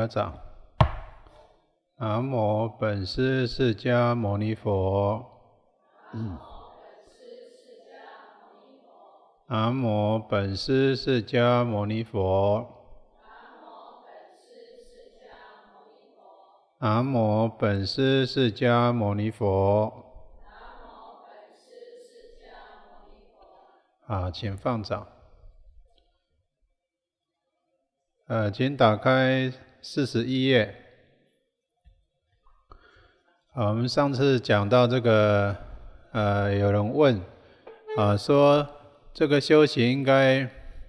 合掌。南无本师释迦牟尼佛。南无本师释迦牟尼佛。南无本师释迦牟尼佛。南无本师释迦牟尼佛。啊，请放掌。呃，请打开。四十一页，好，我们上次讲到这个，呃，有人问，啊，说这个修行应该，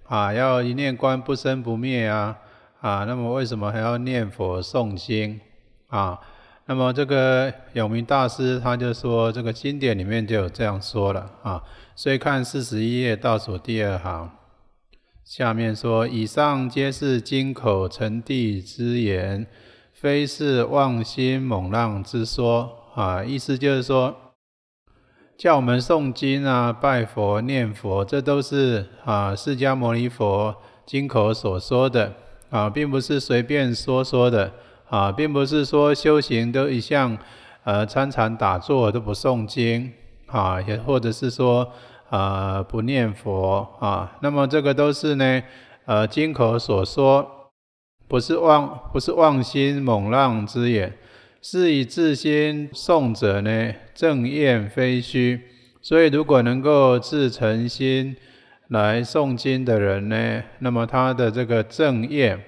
啊，要一念观不生不灭啊，啊，那么为什么还要念佛诵经啊？那么这个永明大师他就说，这个经典里面就有这样说了啊，所以看四十一页倒数第二行。下面说，以上皆是金口成地之言，非是妄心猛浪之说啊。意思就是说，叫我们诵经啊、拜佛、念佛，这都是啊释迦牟尼佛金口所说的啊，并不是随便说说的啊，并不是说修行都一向呃参禅打坐都不诵经啊，也或者是说。呃，不念佛啊，那么这个都是呢，呃，经口所说，不是妄，不是妄心猛浪之言，是以自心诵者呢，正验非虚。所以，如果能够自诚心来诵经的人呢，那么他的这个正念，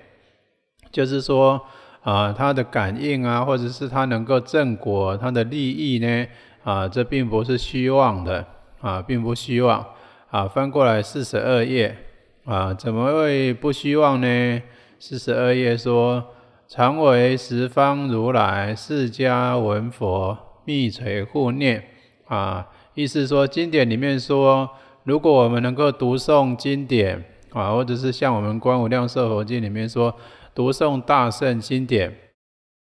就是说啊，他的感应啊，或者是他能够正果，他的利益呢，啊，这并不是虚妄的。啊，并不希望啊，翻过来四十二页，啊，怎么会不希望呢？四十二页说，常为十方如来、释迦文佛密垂护念。啊，意思说，经典里面说，如果我们能够读诵经典，啊，或者是像我们《观无量寿佛经》里面说，读诵大圣经典，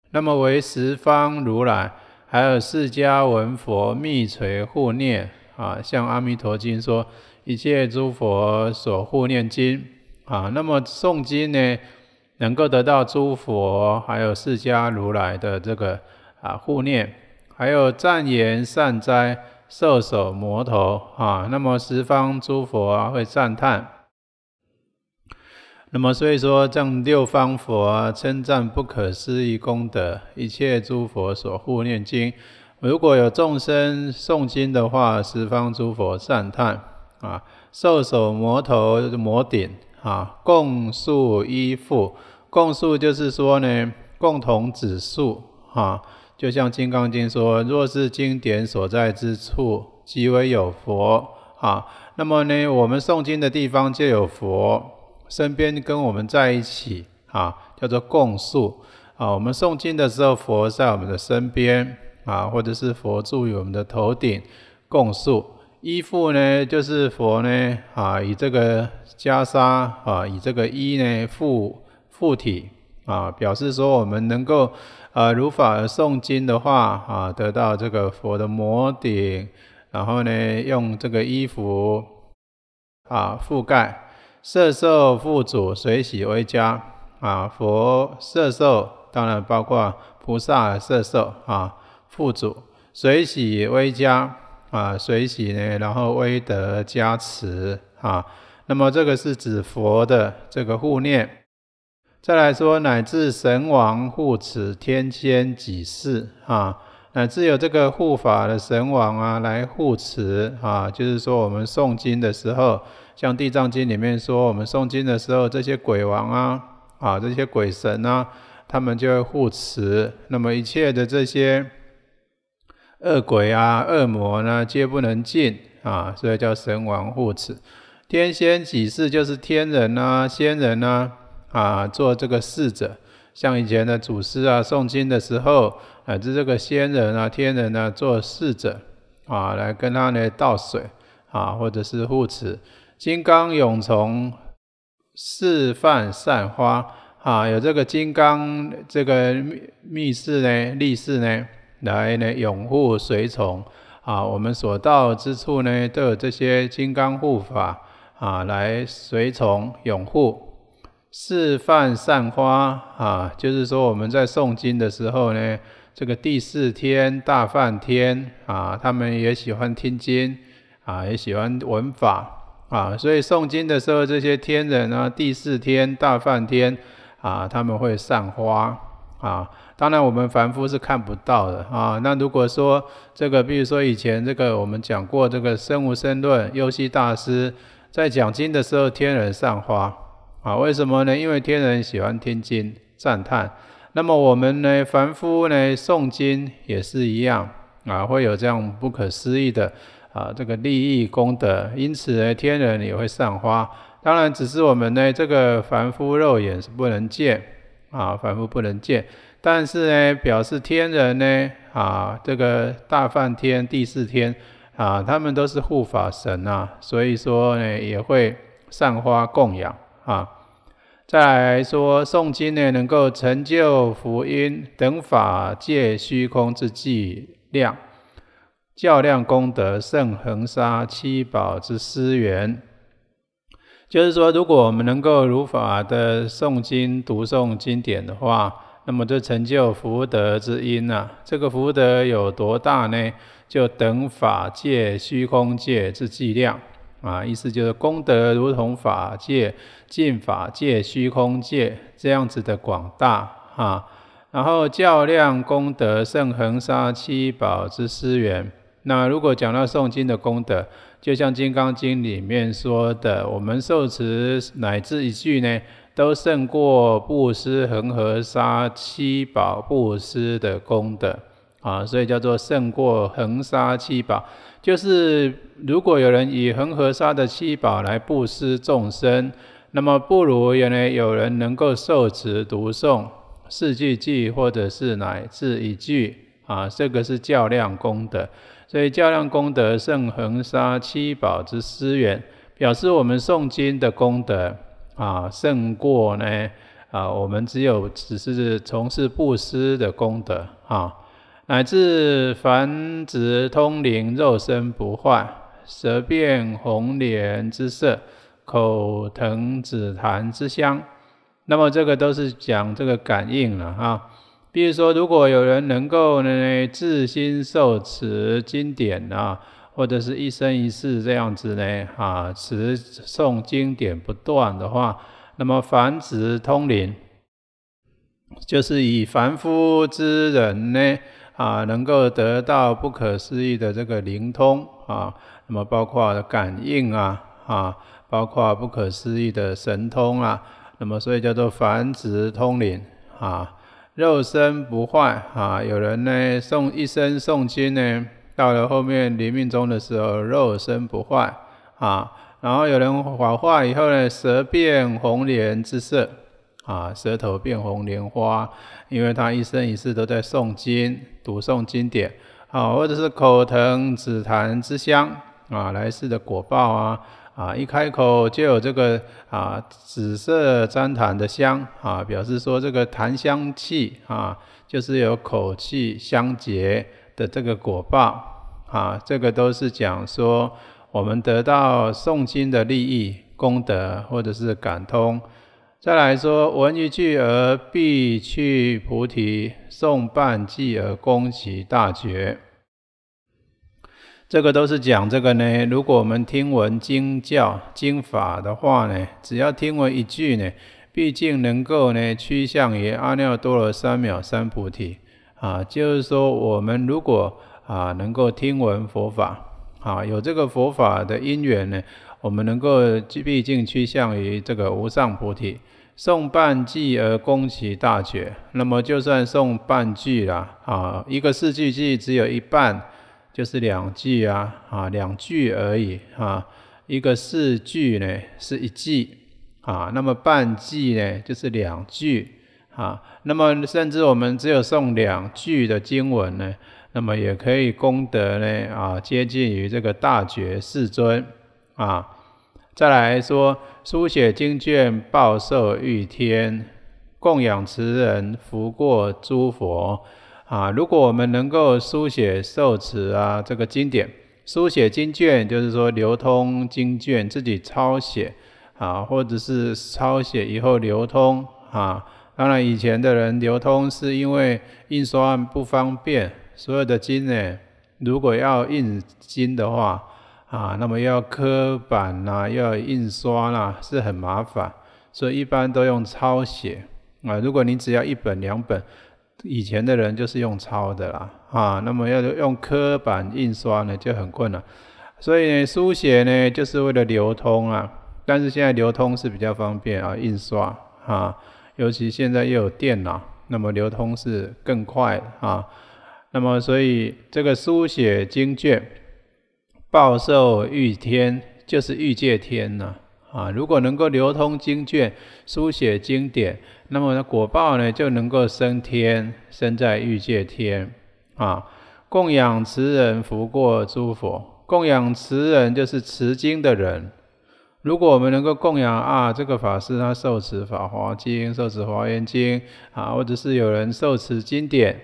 那么为十方如来，还有释迦文佛密垂护念。啊，像《阿弥陀经》说，一切诸佛所护念经啊，那么诵经呢，能够得到诸佛还有释迦如来的这个啊护念，还有赞言善哉，受手摩头啊，那么十方诸佛啊会赞叹，那么所以说，正六方佛啊称赞不可思议功德，一切诸佛所护念经。如果有众生诵经的话，十方诸佛赞叹啊，受手摩头摩顶啊，共宿依附。共宿就是说呢，共同指数啊，就像《金刚经》说：“若是经典所在之处，即为有佛啊。”那么呢，我们诵经的地方就有佛，身边跟我们在一起啊，叫做共宿啊。我们诵经的时候，佛在我们的身边。啊，或者是佛住于我们的头顶供述，衣服呢，就是佛呢啊，以这个袈裟啊，以这个衣呢附附体啊，表示说我们能够呃如法而诵经的话啊，得到这个佛的摩顶，然后呢，用这个衣服啊覆盖，色受附主，随喜为家啊，佛色受当然包括菩萨色受啊。护主，水喜威加啊，水喜呢，然后威德加持啊，那么这个是指佛的这个护念。再来说，乃至神王护持天仙几世啊，乃至有这个护法的神王啊来护持啊，就是说我们诵经的时候，像《地藏经》里面说，我们诵经的时候，这些鬼王啊啊，这些鬼神啊，他们就会护持，那么一切的这些。恶鬼啊、恶魔呢，皆不能进啊，所以叫神王护持。天仙喜事就是天人呐、仙人呐啊，做这个侍者，像以前的祖师啊诵经的时候啊，至这个仙人啊、天人呢做侍者啊，来跟他呢倒水啊，或者是护持。金刚永从，示范散花啊，有这个金刚这个密密室呢、力士呢。来呢，拥护随从啊！我们所到之处呢，都有这些金刚护法啊，来随从拥护。四饭散花啊，就是说我们在诵经的时候呢，这个第四天大梵天啊，他们也喜欢听经啊，也喜欢闻法啊，所以诵经的时候，这些天人呢，第四天大梵天啊，他们会散花啊。当然，我们凡夫是看不到的啊。那如果说这个，比如说以前这个我们讲过，这个生无生论优希大师在讲经的时候，天人散花啊，为什么呢？因为天人喜欢听经赞叹。那么我们呢，凡夫呢，诵经也是一样啊，会有这样不可思议的啊，这个利益功德。因此呢，天人也会散花。当然，只是我们呢，这个凡夫肉眼是不能见啊，凡夫不能见。但是呢，表示天人呢，啊，这个大梵天、第四天，啊，他们都是护法神啊，所以说呢，也会散花供养啊。再来说诵经呢，能够成就福音等法界虚空之计量，较量功德胜恒沙七宝之思源。就是说，如果我们能够如法的诵经、读诵经典的话，那么这成就福德之因呢？这个福德有多大呢？就等法界虚空界之计量啊！意思就是功德如同法界、尽法界、虚空界这样子的广大啊！然后较量功德胜恒沙七宝之思源。那如果讲到诵经的功德，就像《金刚经》里面说的，我们受持乃至一句呢？都胜过布施恒河沙七宝布施的功德啊，所以叫做胜过恒沙七宝。就是如果有人以恒河沙的七宝来布施众生，那么不如原来有人能够受持读诵四句偈，或者是乃至一句啊，这个是较量功德。所以较量功德胜恒沙七宝之思源，表示我们诵经的功德。啊，胜过呢啊！我们只有只是从事布施的功德啊，乃至凡直通灵，肉身不坏，舌变红莲之色，口腾紫檀之香。那么这个都是讲这个感应了啊。比如说，如果有人能够呢，自心受持经典啊。或者是一生一世这样子呢？啊，持诵经典不断的话，那么凡直通灵，就是以凡夫之人呢啊，能够得到不可思议的这个灵通啊。那么包括感应啊啊，包括不可思议的神通啊。那么所以叫做凡子通灵啊，肉身不坏啊。有人呢诵一生诵经呢。到了后面临命终的时候，肉身不坏啊，然后有人火化以后呢，舌变红莲之色啊，舌头变红莲花，因为他一生一世都在诵经、读诵经典，啊，或者是口喷紫檀之香啊，来世的果报啊，啊，一开口就有这个啊紫色粘檀的香啊，表示说这个檀香气啊，就是有口气相结。的这个果报，啊，这个都是讲说我们得到诵经的利益、功德，或者是感通。再来说，闻一句而必去菩提，诵半偈而功其大觉。这个都是讲这个呢。如果我们听闻经教、经法的话呢，只要听闻一句呢，毕竟能够呢趋向于阿耨多罗三藐三菩提。啊，就是说，我们如果啊能够听闻佛法，啊有这个佛法的因缘呢，我们能够毕竟趋向于这个无上菩提。诵半句而功其大觉，那么就算诵半句啦，啊一个四句句只有一半，就是两句啊，啊两句而已啊，一个四句呢是一句啊，那么半句呢就是两句。啊，那么甚至我们只有诵两句的经文呢，那么也可以功德呢啊，接近于这个大觉世尊啊。再来说，书写经卷报受遇天供养慈人福过诸佛啊。如果我们能够书写受持啊这个经典，书写经卷就是说流通经卷，自己抄写啊，或者是抄写以后流通啊。当然，以前的人流通是因为印刷不方便，所有的金呢，如果要印金的话，啊，那么要刻板啦，要印刷啦，是很麻烦，所以一般都用抄写啊。如果你只要一本两本，以前的人就是用抄的啦，啊，那么要用刻板印刷呢就很困难，所以书写呢就是为了流通啊。但是现在流通是比较方便啊，印刷啊。尤其现在又有电脑，那么流通是更快啊。那么所以这个书写经卷、报受欲天，就是欲界天呐啊。如果能够流通经卷、书写经典，那么果报呢就能够升天，生在欲界天啊。供养慈人福过诸佛，供养慈人就是持经的人。如果我们能够供养啊，这个法师他受持《法华经》、受持《华严经》啊，或者是有人受持经典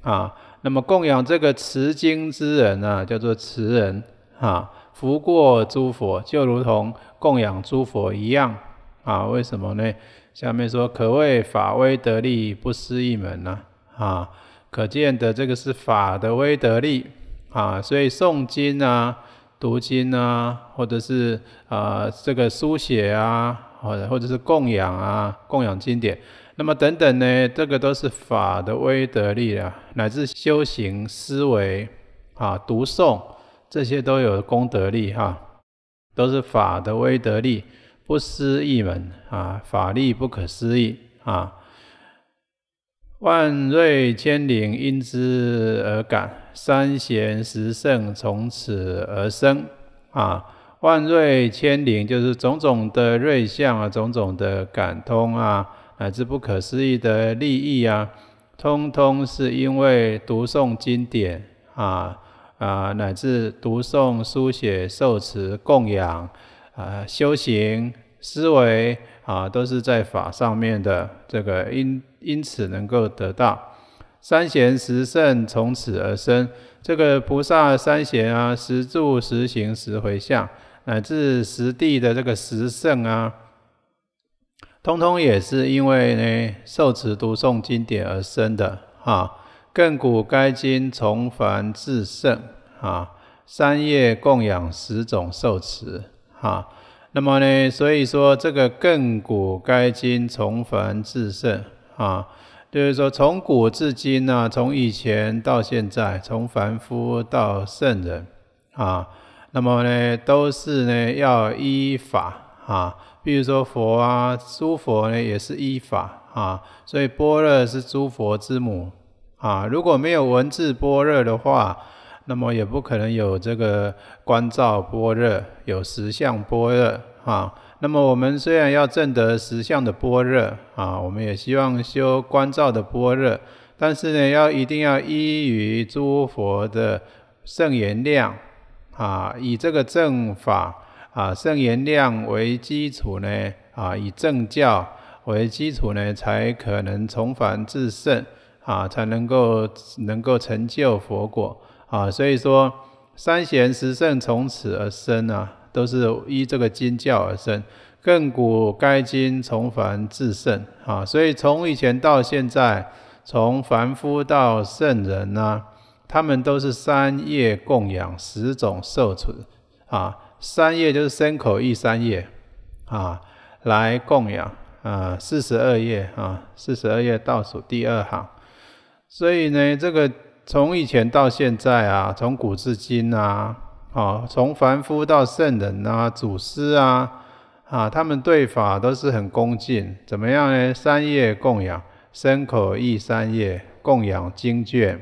啊，那么供养这个持经之人呢，叫做持人啊，福过诸佛，就如同供养诸佛一样啊。为什么呢？下面说，可谓法威得力，不失一门呐啊。可见的这个是法的威德力啊，所以诵经啊。读经啊，或者是啊这个书写啊，或者或者是供养啊，供养经典，那么等等呢，这个都是法的威德力啊，乃至修行思维啊，读诵这些都有功德力哈，都是法的威德力，不思议门啊，法力不可思议啊，万瑞千灵因之而感。三贤十圣从此而生啊，万瑞千灵就是种种的瑞相啊，种种的感通啊，乃至不可思议的利益啊，通通是因为读诵经典啊啊乃至读诵书写受持供养啊修行思维啊，都是在法上面的这个因，因此能够得到。三贤十圣从此而生，这个菩萨三贤啊，十住、十行、十回向，乃至十地的这个十圣啊，通通也是因为呢受持读诵经典而生的啊。亘古该经从凡至圣啊，三业供养十种受持啊。那么呢，所以说这个亘古该经从凡至圣啊。就是说，从古至今呐，从以前到现在，从凡夫到圣人啊，那么呢，都是呢要依法啊。比如说佛啊，诸佛呢也是依法啊，所以般若是诸佛之母啊。如果没有文字般若的话，那么也不可能有这个观照般若，有实相般若啊。那么我们虽然要证得实相的般若啊，我们也希望修观照的般若，但是呢，要一定要依于诸佛的圣言量啊，以这个正法啊圣言量为基础呢啊，以正教为基础呢，才可能重返至圣啊，才能够能够成就佛果啊，所以说三贤十圣从此而生啊。都是依这个经教而生。亘古该经从凡至圣啊，所以从以前到现在，从凡夫到圣人呐，他们都是三业供养十种受持啊，三业就是身口意三业啊，来供养啊，四十二页啊，四十二页倒数第二行，所以呢，这个从以前到现在啊，从古至今啊。好，从凡夫到圣人啊，祖师啊，啊，他们对法都是很恭敬。怎么样呢？三叶供养，身口意三业供养经卷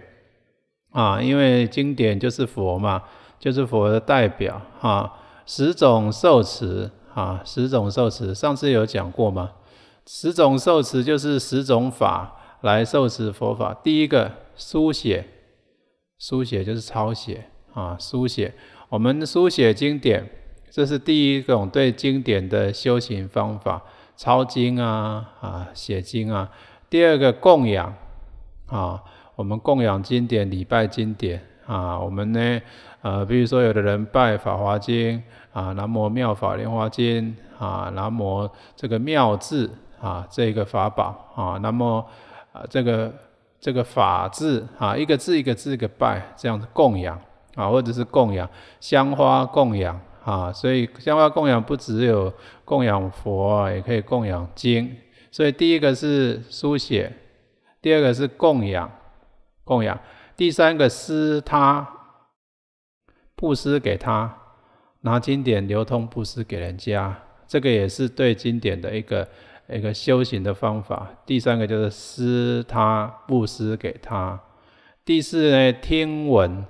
啊，因为经典就是佛嘛，就是佛的代表啊。十种受持啊，十种受持，上次有讲过吗？十种受持就是十种法来受持佛法。第一个书写，书写就是抄写啊，书写。我们书写经典，这是第一种对经典的修行方法，抄经啊啊，写经啊。第二个供养啊，我们供养经典，礼拜经典啊。我们呢，呃，比如说有的人拜《法华经》啊，南无妙法莲华经啊，南无这个妙字啊，这个法宝啊，那么啊，这个这个法字啊，一个字一个字一个拜，这样子供养。啊，或者是供养香花供养啊，所以香花供养不只有供养佛啊，也可以供养经。所以第一个是书写，第二个是供养，供养，第三个施他布施给他，拿经典流通布施给人家，这个也是对经典的一个一个修行的方法。第三个就是施他布施给他，第四呢听闻。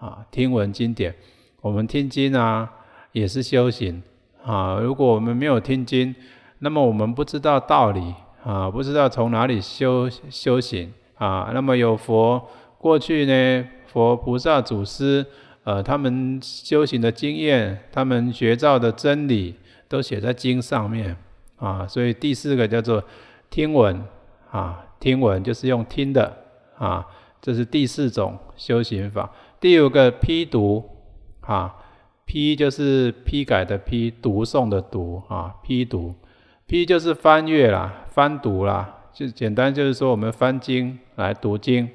啊，听闻经典，我们听经啊也是修行啊。如果我们没有听经，那么我们不知道道理啊，不知道从哪里修修行啊。那么有佛过去呢，佛菩萨祖师呃，他们修行的经验，他们学造的真理都写在经上面啊。所以第四个叫做听闻啊，听闻就是用听的啊，这是第四种修行法。第五个批读，哈，批就是批改的批，读诵的读，哈，批读，批就是翻阅啦，翻读啦，就简单就是说我们翻经来读经，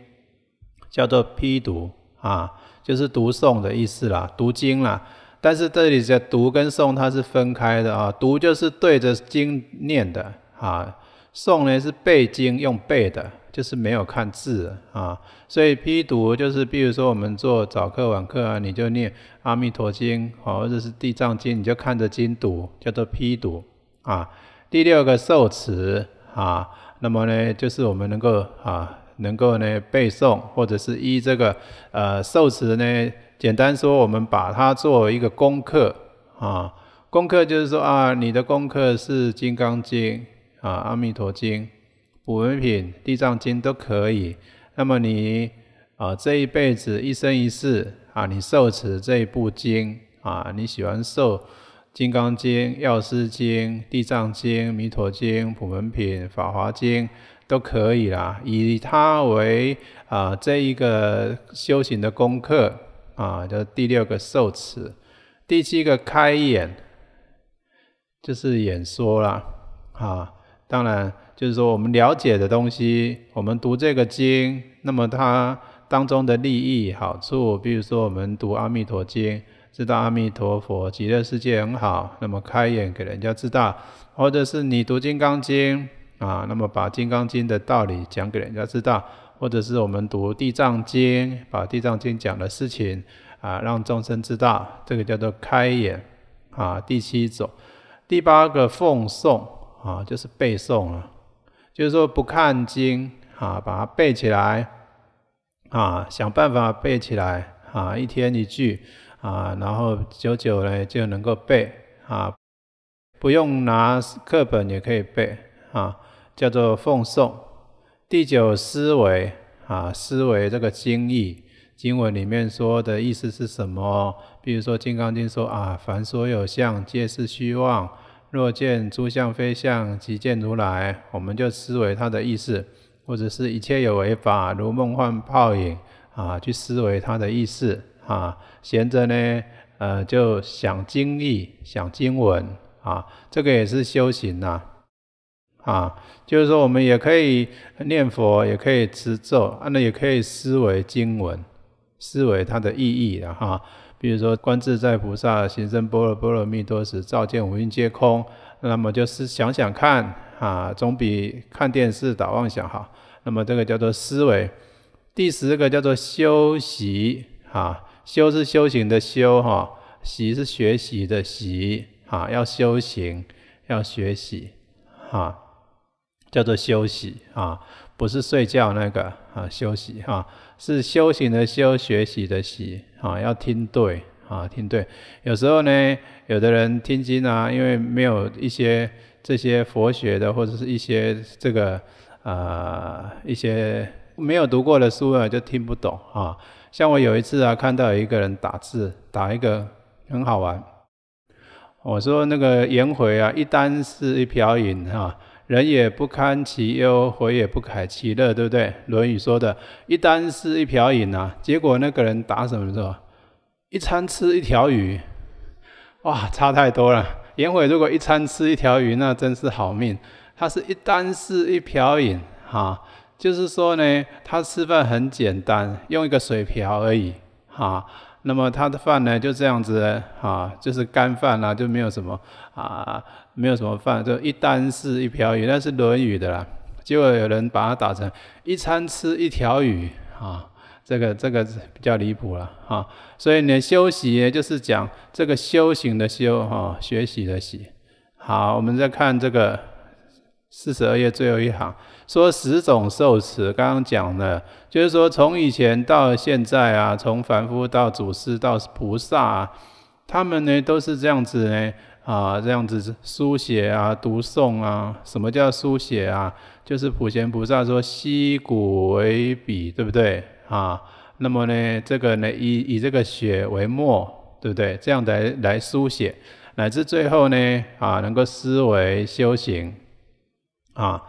叫做批读，啊，就是读诵的意思啦，读经啦，但是这里的读跟诵它是分开的啊，读就是对着经念的，啊，诵呢是背经用背的。就是没有看字啊，所以批读就是，比如说我们做早课晚课啊，你就念《阿弥陀经》啊，或者是《地藏经》，你就看着经读，叫做批读啊。第六个受持啊，那么呢，就是我们能够啊，能够呢背诵，或者是依这个呃受持呢，简单说，我们把它作为一个功课啊，功课就是说啊，你的功课是《金刚经》啊，《阿弥陀经》。普门品、地藏经都可以。那么你啊，这一辈子一生一世啊，你受持这一部经啊，你喜欢受《金刚经》、《药师经》、《地藏经》、《弥陀经》、《普门品》、《法华经》都可以啦。以它为啊这一个修行的功课啊，就第六个受持，第七个开眼，就是演说啦。啊。当然。就是说，我们了解的东西，我们读这个经，那么它当中的利益好处，比如说我们读《阿弥陀经》，知道阿弥陀佛极乐世界很好，那么开眼给人家知道；或者是你读《金刚经》，啊，那么把《金刚经》的道理讲给人家知道；或者是我们读《地藏经》，把《地藏经》讲的事情啊，让众生知道，这个叫做开眼啊。第七种，第八个奉送啊，就是背诵了。就是说，不看经啊，把它背起来啊，想办法背起来啊，一天一句啊，然后久久呢就能够背啊，不用拿课本也可以背啊，叫做奉送。第九思维啊，思维这个经义，经文里面说的意思是什么？比如说《金刚经》说啊，凡所有相，皆是虚妄。若见诸相非相，即见如来。我们就思维它的意思，或者是一切有为法如梦幻泡影啊，去思维它的意思啊。闲着呢，呃，就想经义，想经文啊，这个也是修行呐啊。就是说，我们也可以念佛，也可以持咒，那也可以思维经文，思维它的意义的哈。比如说观自在菩萨行深般若波罗蜜多时，照见五蕴皆空，那么就是想想看，啊，总比看电视打妄想好。那么这个叫做思维。第十个叫做修习啊，修是修行的修哈，习是学习的习啊，要修行，要学习，啊，叫做修习啊。不是睡觉那个啊，休息哈，是修行的修，学习的习啊，要听对啊，听对。有时候呢，有的人听经啊，因为没有一些这些佛学的，或者是一些这个啊，一些没有读过的书啊，就听不懂啊。像我有一次啊，看到一个人打字，打一个很好玩。我说那个颜回啊，一单是一瓢饮啊。人也不堪其忧，回也不改其乐，对不对？《论语》说的一箪食，一瓢饮呐。结果那个人打什么候？一餐吃一条鱼，哇，差太多了。颜回如果一餐吃一条鱼，那真是好命。他是一箪食，一瓢饮，哈，就是说呢，他吃饭很简单，用一个水瓢而已，哈。那么他的饭呢，就这样子，哈，就是干饭啦，就没有什么，啊。没有什么饭，就一单是一瓢鱼，那是《论语》的啦。结果有人把它打成一餐吃一条鱼啊，这个这个比较离谱了啊。所以呢，休息就是讲这个修行的修，哈，学习的习。好，我们再看这个四十二页最后一行，说十种受持，刚刚讲的，就是说从以前到现在啊，从凡夫到祖师到菩萨，啊，他们呢都是这样子呢。啊，这样子书写啊，读诵啊，什么叫书写啊？就是普贤菩萨说，息鼓为笔，对不对？啊，那么呢，这个呢，以以这个血为墨，对不对？这样来来书写，乃至最后呢，啊，能够思维修行，啊，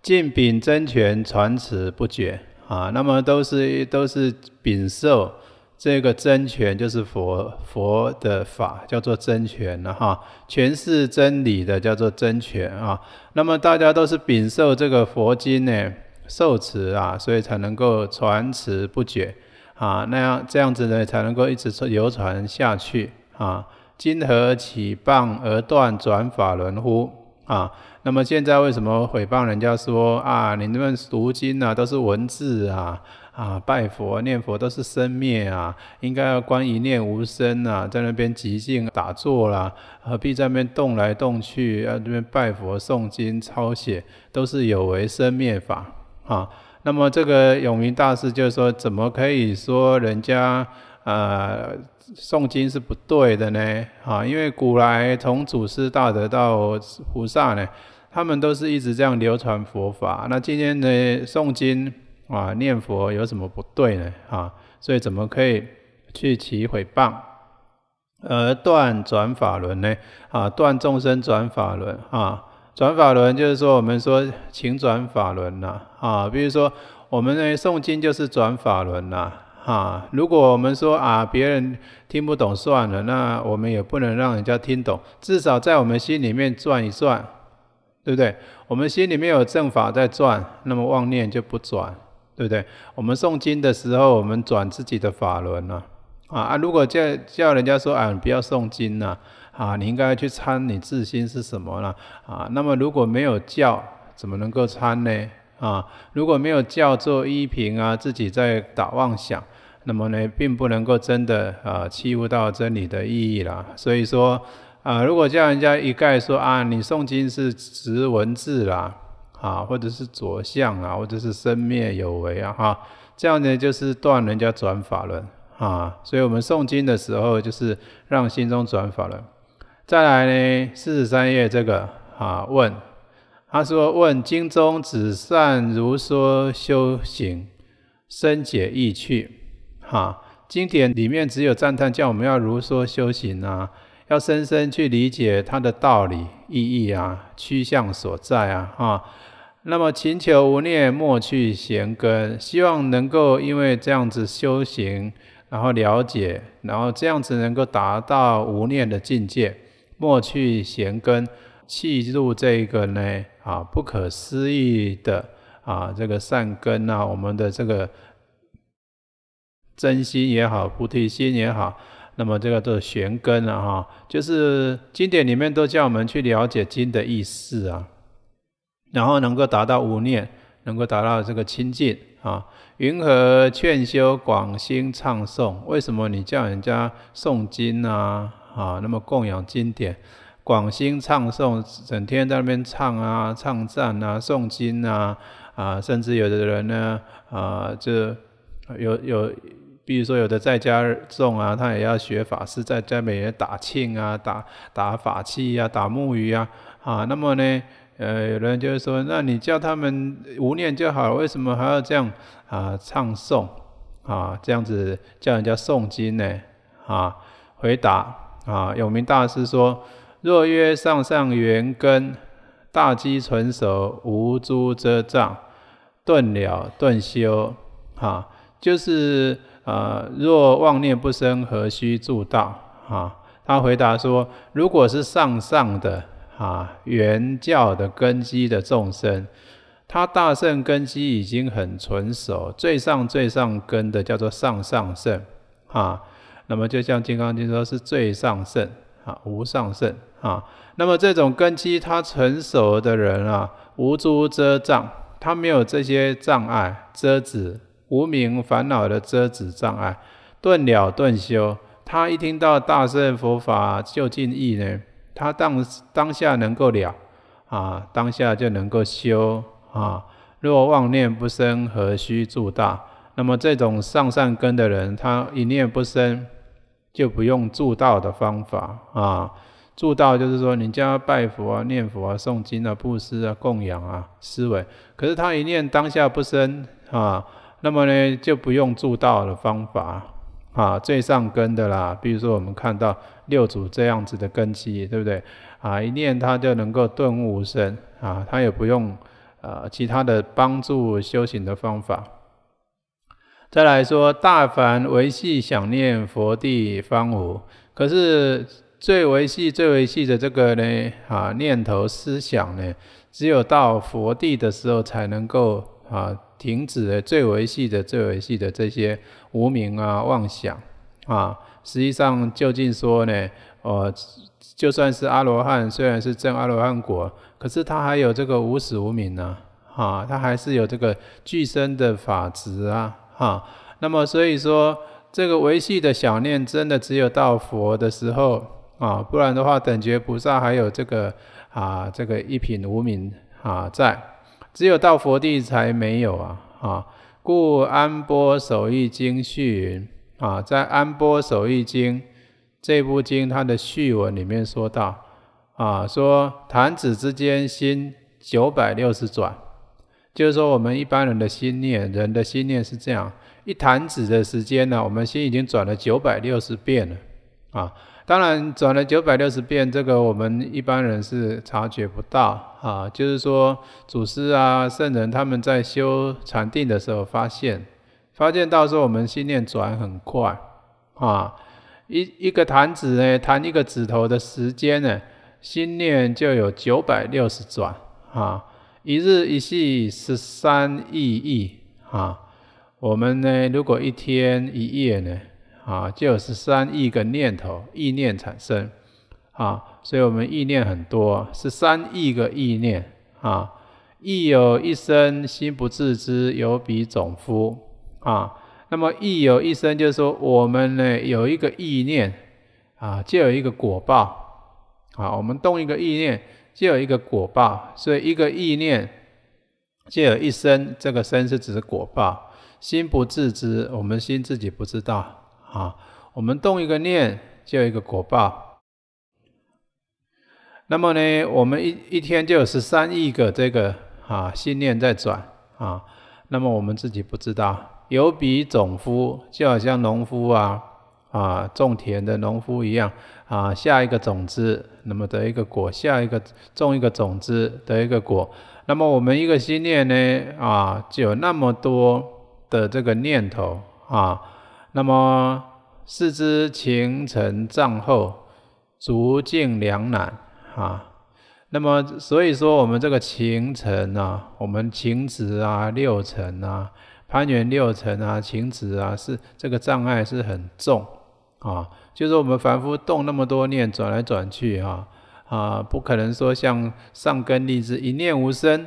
尽秉真权，传此不绝，啊，那么都是都是秉受。这个真权就是佛佛的法叫做真权了哈，权是真理的叫做真权啊。那么大家都是禀受这个佛经呢，受持啊，所以才能够传持不绝啊，那样这样子呢才能够一直流传下去啊。经何起棒而断转法轮乎？啊，那么现在为什么诽谤人家说啊，你那边读经啊，都是文字啊？啊，拜佛念佛都是生灭啊，应该要观一念无声啊，在那边即静打坐啦，何必在那边动来动去？啊，这边拜佛诵经抄写，都是有为生灭法啊。那么这个永明大师就是说，怎么可以说人家啊诵经是不对的呢？啊，因为古来从祖师大德到菩萨呢，他们都是一直这样流传佛法。那今天呢，诵经。啊，念佛有什么不对呢？啊，所以怎么可以去起毁谤而断转法轮呢？啊，断众生转法轮啊，转法轮就是说我们说请转法轮呐啊，比如说我们认为诵经就是转法轮呐哈，如果我们说啊别人听不懂算了，那我们也不能让人家听懂，至少在我们心里面转一转，对不对？我们心里面有正法在转，那么妄念就不转。对不对？我们诵经的时候，我们转自己的法轮了啊啊！如果叫叫人家说啊，你不要诵经了啊，你应该去参，你自心是什么呢？啊，那么如果没有教，怎么能够参呢？啊，如果没有教做依凭啊，自己在打妄想，那么呢，并不能够真的啊，欺悟到真理的意义啦。所以说啊，如果叫人家一概说啊，你诵经是值文字啦。啊，或者是左相啊，或者是生灭有为啊，哈，这样呢就是断人家转法轮啊。所以我们诵经的时候，就是让心中转法轮。再来呢，四十三页这个啊，问他说：“问经中子善如说修行，深解意趣，哈，经典里面只有赞叹，叫我们要如说修行啊，要深深去理解它的道理、意义啊、趋向所在啊，哈。”那么，勤求无念，莫去闲根。希望能够因为这样子修行，然后了解，然后这样子能够达到无念的境界，莫去闲根，弃入这一个呢啊不可思议的啊这个善根呐，我们的这个真心也好，菩提心也好，那么这个都是玄根啊，就是经典里面都叫我们去了解经的意思啊。然后能够达到无念，能够达到这个清净啊。云何劝修广兴唱诵？为什么你叫人家诵经啊？啊，那么供养经典，广兴唱诵，整天在那边唱啊、唱赞啊、诵经啊啊，甚至有的人呢啊，这有有，比如说有的在家诵啊，他也要学法师，在家里面打磬啊、打打法器啊、打木鱼啊啊，那么呢？呃，有人就是说，那你叫他们无念就好，为什么还要这样啊唱诵啊这样子叫人家诵经呢？啊，回答啊，永明大师说：若曰上上圆根，大机纯熟，无诸遮障，顿了顿修，啊，就是啊，若妄念不生，何须助道？啊，他回答说：如果是上上的。啊，原教的根基的众生，他大圣根基已经很纯熟。最上最上根的叫做上上圣啊。那么就像《金刚经》说是最上圣啊，无上圣啊。那么这种根基他成熟的人啊，无诸遮障，他没有这些障碍遮止无名烦恼的遮止障碍，顿了顿修，他一听到大圣佛法就近意呢。他当当下能够了啊，当下就能够修啊。若妄念不生，何须助道？那么这种上善根的人，他一念不生，就不用助道的方法啊。助道就是说，你叫他拜佛啊、念佛啊、诵经啊、布施啊、供养啊、思维。可是他一念当下不生啊，那么呢，就不用助道的方法。啊，最上根的啦，比如说我们看到六祖这样子的根基，对不对？啊，一念他就能够顿悟生，啊，他也不用呃其他的帮助修行的方法。再来说，大凡维系想念佛地方无，可是最维系、最维系的这个呢，啊，念头思想呢，只有到佛地的时候才能够啊。停止了最维系的、最维系的这些无名啊、妄想啊，实际上究竟说呢，呃，就算是阿罗汉，虽然是正阿罗汉果，可是他还有这个无始无明呢，哈，他还是有这个具身的法执啊，哈，那么所以说这个维系的想念，真的只有到佛的时候啊，不然的话，等觉菩萨还有这个啊，这个一品无名啊在。只有到佛地才没有啊，啊！故安波守义经序云，啊，在安波守义经这部经它的序文里面说到，啊，说弹指之间心九百六十转，就是说我们一般人的心念，人的心念是这样，一弹指的时间呢，我们心已经转了九百六十遍了。啊，当然转了九百六十遍，这个我们一般人是察觉不到啊。就是说，祖师啊、圣人他们在修禅定的时候，发现，发现到时候我们心念转很快啊，一一个弹指呢，弹一个指头的时间呢，心念就有九百六十转啊。一日一息十三亿亿啊，我们呢，如果一天一夜呢？啊，就是三亿个念头、意念产生啊，所以我们意念很多，是三亿个意念啊。意有一生，心不自知，有彼种夫啊。那么意有一生，就是说我们呢有一个意念啊，就有一个果报啊。我们动一个意念，就有一个果报，所以一个意念就有一生。这个生是指果报，心不自知，我们心自己不知道。啊，我们动一个念就一个果报。那么呢，我们一一天就有十三亿个这个啊心念在转啊。那么我们自己不知道，有比种夫就好像农夫啊啊种田的农夫一样啊，下一个种子那么得一个果，下一个种一个种子得一个果。那么我们一个心念呢啊，就有那么多的这个念头啊。那么四肢情尘障后，足境两难啊。那么所以说，我们这个情尘啊，我们情执啊，六层啊，攀缘六层啊，情执啊，是这个障碍是很重啊。就是我们凡夫动那么多念，转来转去啊啊，不可能说像上根立枝一念无生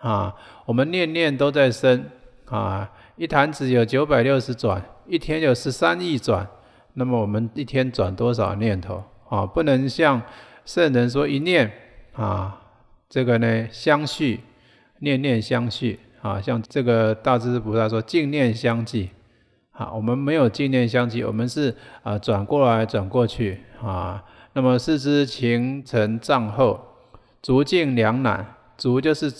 啊。我们念念都在生啊，一坛子有九百六十转。一天有十三亿转，那么我们一天转多少念头啊？不能像圣人说一念啊，这个呢相续，念念相续啊。像这个大智菩萨说净念相继啊，我们没有净念相继，我们是啊转过来转过去啊。那么四肢情成障后，足尽两难，足就是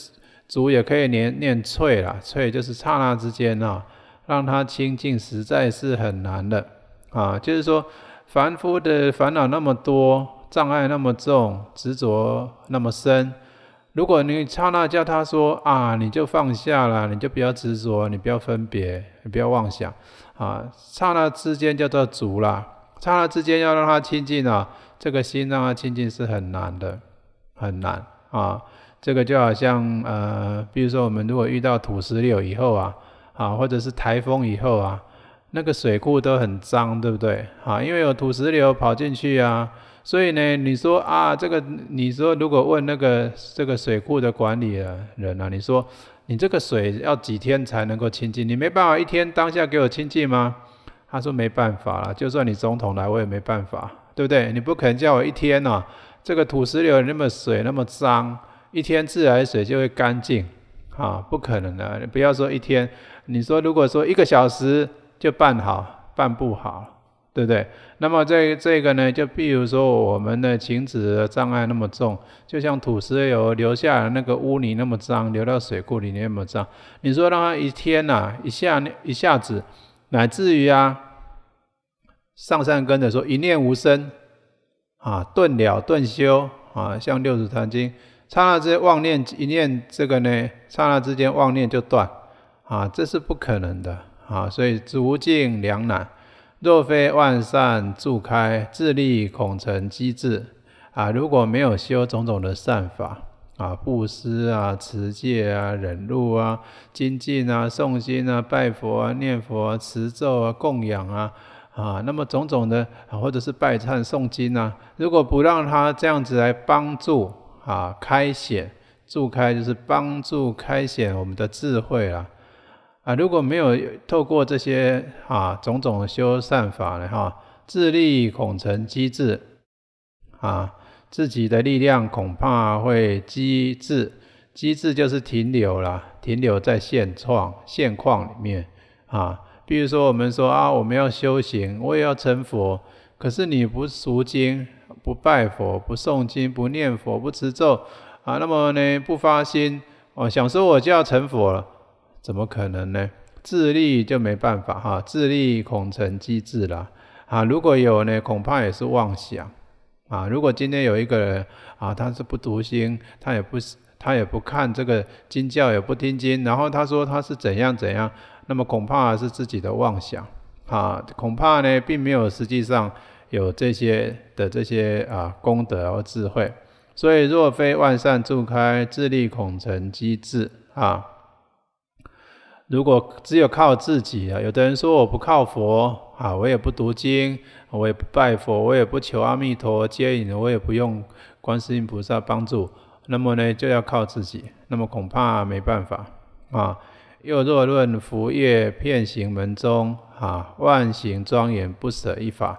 足也可以念念脆了，脆就是刹那之间啊。让他清净实在是很难的啊！就是说，凡夫的烦恼那么多，障碍那么重，执着那么深。如果你刹那叫他说啊，你就放下了，你就不要执着，你不要分别，你不要妄想啊！刹那之间叫做足了，刹那之间要让他清净啊，这个心让他清净是很难的，很难啊！这个就好像呃，比如说我们如果遇到土石流以后啊。啊，或者是台风以后啊，那个水库都很脏，对不对？啊，因为有土石流跑进去啊，所以呢，你说啊，这个你说如果问那个这个水库的管理的人啊，你说你这个水要几天才能够清净？你没办法一天当下给我清净吗？他说没办法了，就算你总统来我也没办法，对不对？你不可能叫我一天啊，这个土石流那么水那么脏，一天自来水就会干净？啊，不可能的，不要说一天。你说，如果说一个小时就办好，办不好，对不对？那么这这个呢，就譬如说我们的情子障碍那么重，就像土石有留下那个污泥那么脏，流到水库里面那么脏。你说让他一天呐，一下一下子，乃至于啊，上善根的说一念无声啊顿了顿修啊，像六祖坛经，刹那之间妄念一念这个呢，刹那之间妄念就断。啊，这是不可能的啊！所以足尽两难，若非万善助开，自利恐成机智啊！如果没有修种种的善法啊，布施啊、持戒啊、忍辱啊、精进啊、诵经啊、拜佛啊、念佛啊、持咒啊、供养啊啊，那么种种的或者是拜忏诵经啊，如果不让他这样子来帮助啊，开显助开就是帮助开显我们的智慧了。啊，如果没有透过这些啊种种修善法呢，哈，自力恐成机智啊，自己的力量恐怕会机智，机智就是停留了，停留在现状、现况里面啊。比如说，我们说啊，我们要修行，我也要成佛，可是你不熟经、不拜佛、不诵经、不念佛、不持咒啊，那么呢，不发心哦，想说我就要成佛了。怎么可能呢？智力就没办法哈，智力恐成机智啦。啊。如果有呢，恐怕也是妄想啊。如果今天有一个人啊，他是不读经，他也不他也不看这个经教，也不听经，然后他说他是怎样怎样，那么恐怕是自己的妄想啊。恐怕呢，并没有实际上有这些的这些啊功德和智慧。所以若非万善助开，智力恐成机智啊。如果只有靠自己啊，有的人说我不靠佛啊，我也不读经，我也不拜佛，我也不求阿弥陀接引，我也不用观世音菩萨帮助，那么呢就要靠自己，那么恐怕没办法啊。又若论福业片行门中啊，万行庄严不舍一法，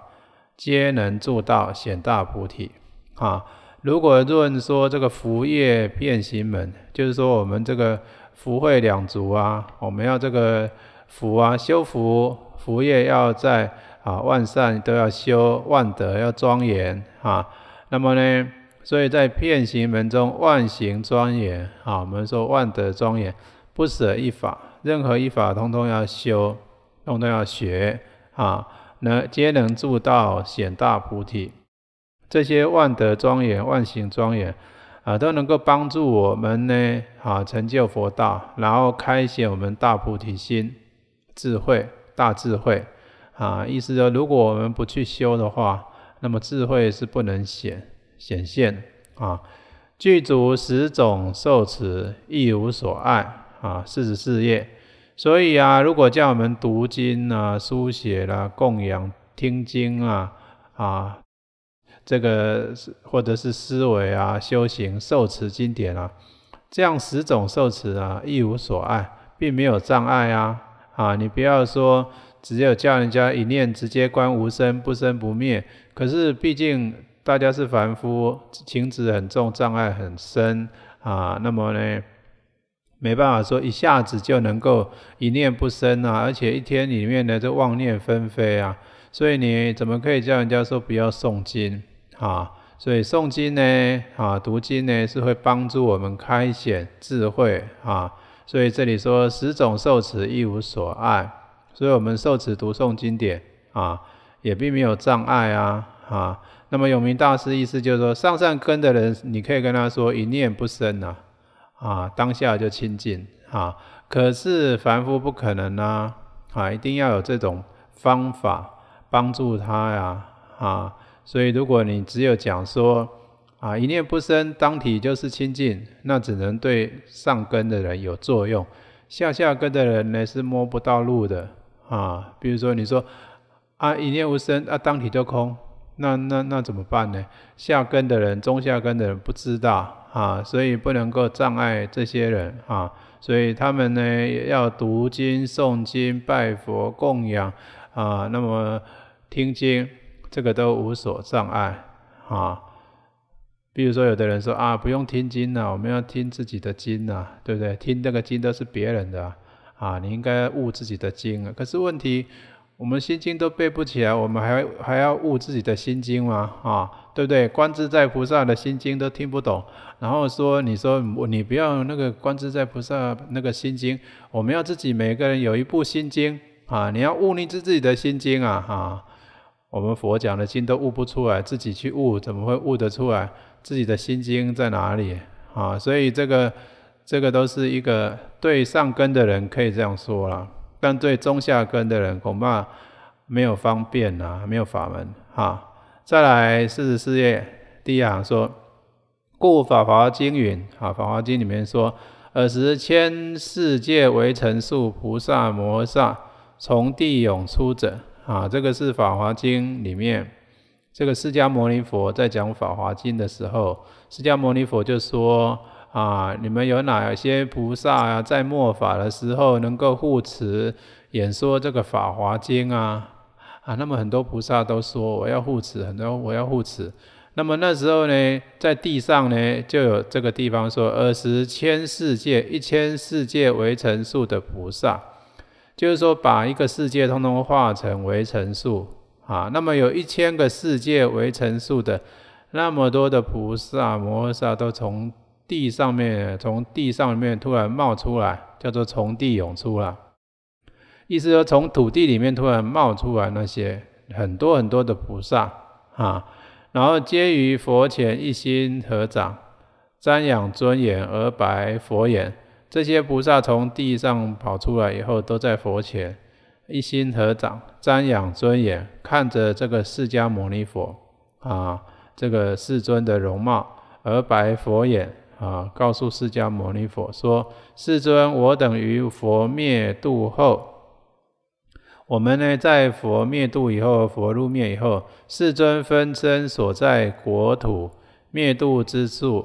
皆能助道显大菩提啊。如果论说这个福业片行门，就是说我们这个。福慧两足啊，我们要这个福啊，修福福业要在啊万善都要修万德要庄严啊，那么呢，所以在变行门中万行庄严啊，我们说万德庄严，不舍一法，任何一法通通要修，通通要学啊，能皆能助道显大菩提，这些万德庄严、万行庄严。啊，都能够帮助我们呢，啊，成就佛道，然后开显我们大菩提心、智慧、大智慧，啊，意思说，如果我们不去修的话，那么智慧是不能显显现，啊，具足十种受持，亦无所爱，啊，四十四页。所以啊，如果叫我们读经啊、书写啦、供养、听经啊，啊。这个或者是思维啊、修行、受持经典啊，这样十种受持啊，一无所爱，并没有障碍啊。啊，你不要说只有叫人家一念直接观无生不生不灭，可是毕竟大家是凡夫，情执很重，障碍很深啊。那么呢，没办法说一下子就能够一念不生啊，而且一天里面呢就妄念纷飞啊，所以你怎么可以叫人家说不要诵经？啊，所以诵经呢，啊，读经呢是会帮助我们开显智慧啊，所以这里说十种受持一无所爱，所以我们受持读诵经典啊，也并没有障碍啊，啊，那么永明大师意思就是说上善根的人，你可以跟他说一念不生呐，啊，当下就清净啊，可是凡夫不可能啊，啊，一定要有这种方法帮助他呀，啊。所以，如果你只有讲说啊，一念不生，当体就是清净，那只能对上根的人有作用，下下根的人呢是摸不到路的啊。比如说，你说啊，一念无生，啊，当体都空，那那那怎么办呢？下根的人、中下根的人不知道啊，所以不能够障碍这些人啊，所以他们呢要读经、诵经、拜佛、供养啊，那么听经。这个都无所障碍啊！比如说，有的人说啊，不用听经了，我们要听自己的经呐，对不对？听那个经都是别人的啊，你应该悟自己的经啊。可是问题，我们心经都背不起来，我们还还要悟自己的心经吗？啊，对不对？观自在菩萨的心经都听不懂，然后说你说你不要那个观自在菩萨那个心经，我们要自己每个人有一部心经啊，你要悟你自自己的心经啊，哈。我们佛讲的经都悟不出来，自己去悟，怎么会悟得出来？自己的心经在哪里？啊，所以这个这个都是一个对上根的人可以这样说了，但对中下根的人恐怕没有方便呐，没有法门哈。再来四十四页第一行说，故法华经云：啊，法华经里面说，尔时千世界为成数菩萨摩萨从地涌出者。啊，这个是《法华经》里面，这个释迦牟尼佛在讲《法华经》的时候，释迦牟尼佛就说：“啊，你们有哪些菩萨啊，在末法的时候能够护持演说这个《法华经》啊？啊，那么很多菩萨都说我要护持，很多我要护持。那么那时候呢，在地上呢，就有这个地方说：二十千世界，一千世界为成数的菩萨。”就是说，把一个世界通通化成为尘数啊，那么有一千个世界为尘数的那么多的菩萨、摩诃萨都从地上面、从地上面突然冒出来，叫做从地涌出来，意思说，从土地里面突然冒出来那些很多很多的菩萨啊，然后皆于佛前一心合掌，瞻仰尊严而白佛言。这些菩萨从地上跑出来以后，都在佛前一心合掌瞻仰尊严，看着这个释迦牟尼佛啊，这个世尊的容貌而白佛眼啊，告诉释迦牟尼佛说：“世尊，我等于佛灭度后，我们呢在佛灭度以后，佛入灭以后，世尊分身所在国土灭度之处，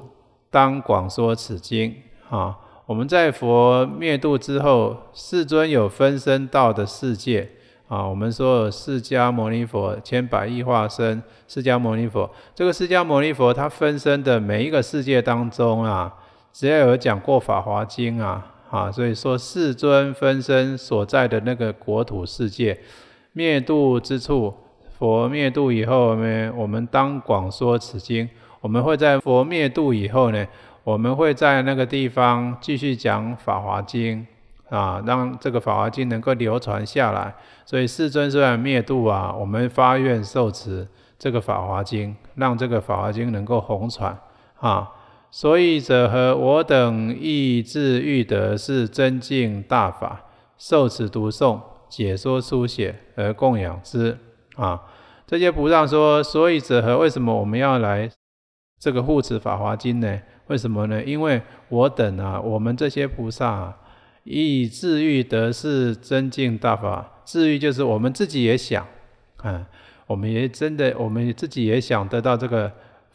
当广说此经。”啊。我们在佛灭度之后，世尊有分身到的世界啊。我们说释迦牟尼佛千百亿化身，释迦牟尼佛这个释迦牟尼佛，他分身的每一个世界当中啊，只要有讲过《法华经》啊，啊，所以说世尊分身所在的那个国土世界，灭度之处，佛灭度以后呢，我们当广说此经，我们会在佛灭度以后呢。我们会在那个地方继续讲《法华经》，啊，让这个《法华经》能够流传下来。所以世尊虽然灭度啊，我们发愿受持这个《法华经》，让这个《法华经》能够红传啊。所以者和我等意志欲得是真净大法，受持读诵、解说书写而供养之啊。这些菩萨说，所以者何？为什么我们要来这个护持《法华经》呢？为什么呢？因为我等啊，我们这些菩萨啊，以自欲得是真进大法。自欲就是我们自己也想，嗯，我们也真的，我们自己也想得到这个《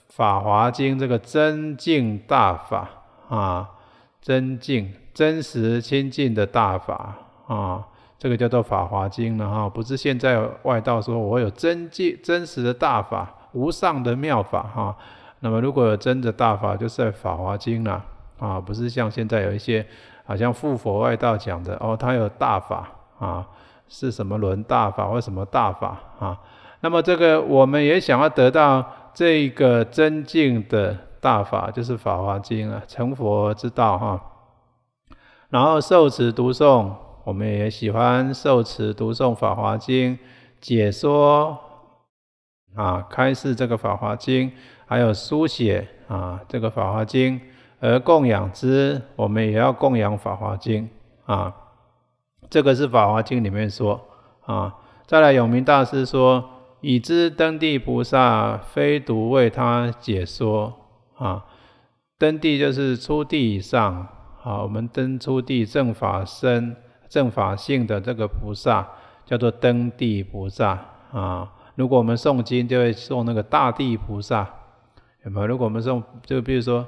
法华经》这个真进大法啊，真进真实清净的大法啊，这个叫做法华经了哈。不是现在外道说我有真净真实的大法，无上的妙法哈。那么，如果有真的大法，就是在《法华经》啦，啊，不是像现在有一些好像富佛外道讲的哦，他有大法啊，是什么轮大法或什么大法啊？那么这个我们也想要得到这个真净的大法，就是《法华经》啊，成佛之道哈。然后受持读诵，我们也喜欢受持读诵《法华经》解说啊，开示这个《法华经》。还有书写啊，这个《法华经》而供养之，我们也要供养《法华经》啊。这个是《法华经》里面说啊。再来，永明大师说：“已知登地菩萨，非独为他解说啊。登地就是初地以上，啊，我们登初地正法身、正法性的这个菩萨，叫做登地菩萨啊。如果我们诵经，就会诵那个大地菩萨。”那么，如果我们送，就比如说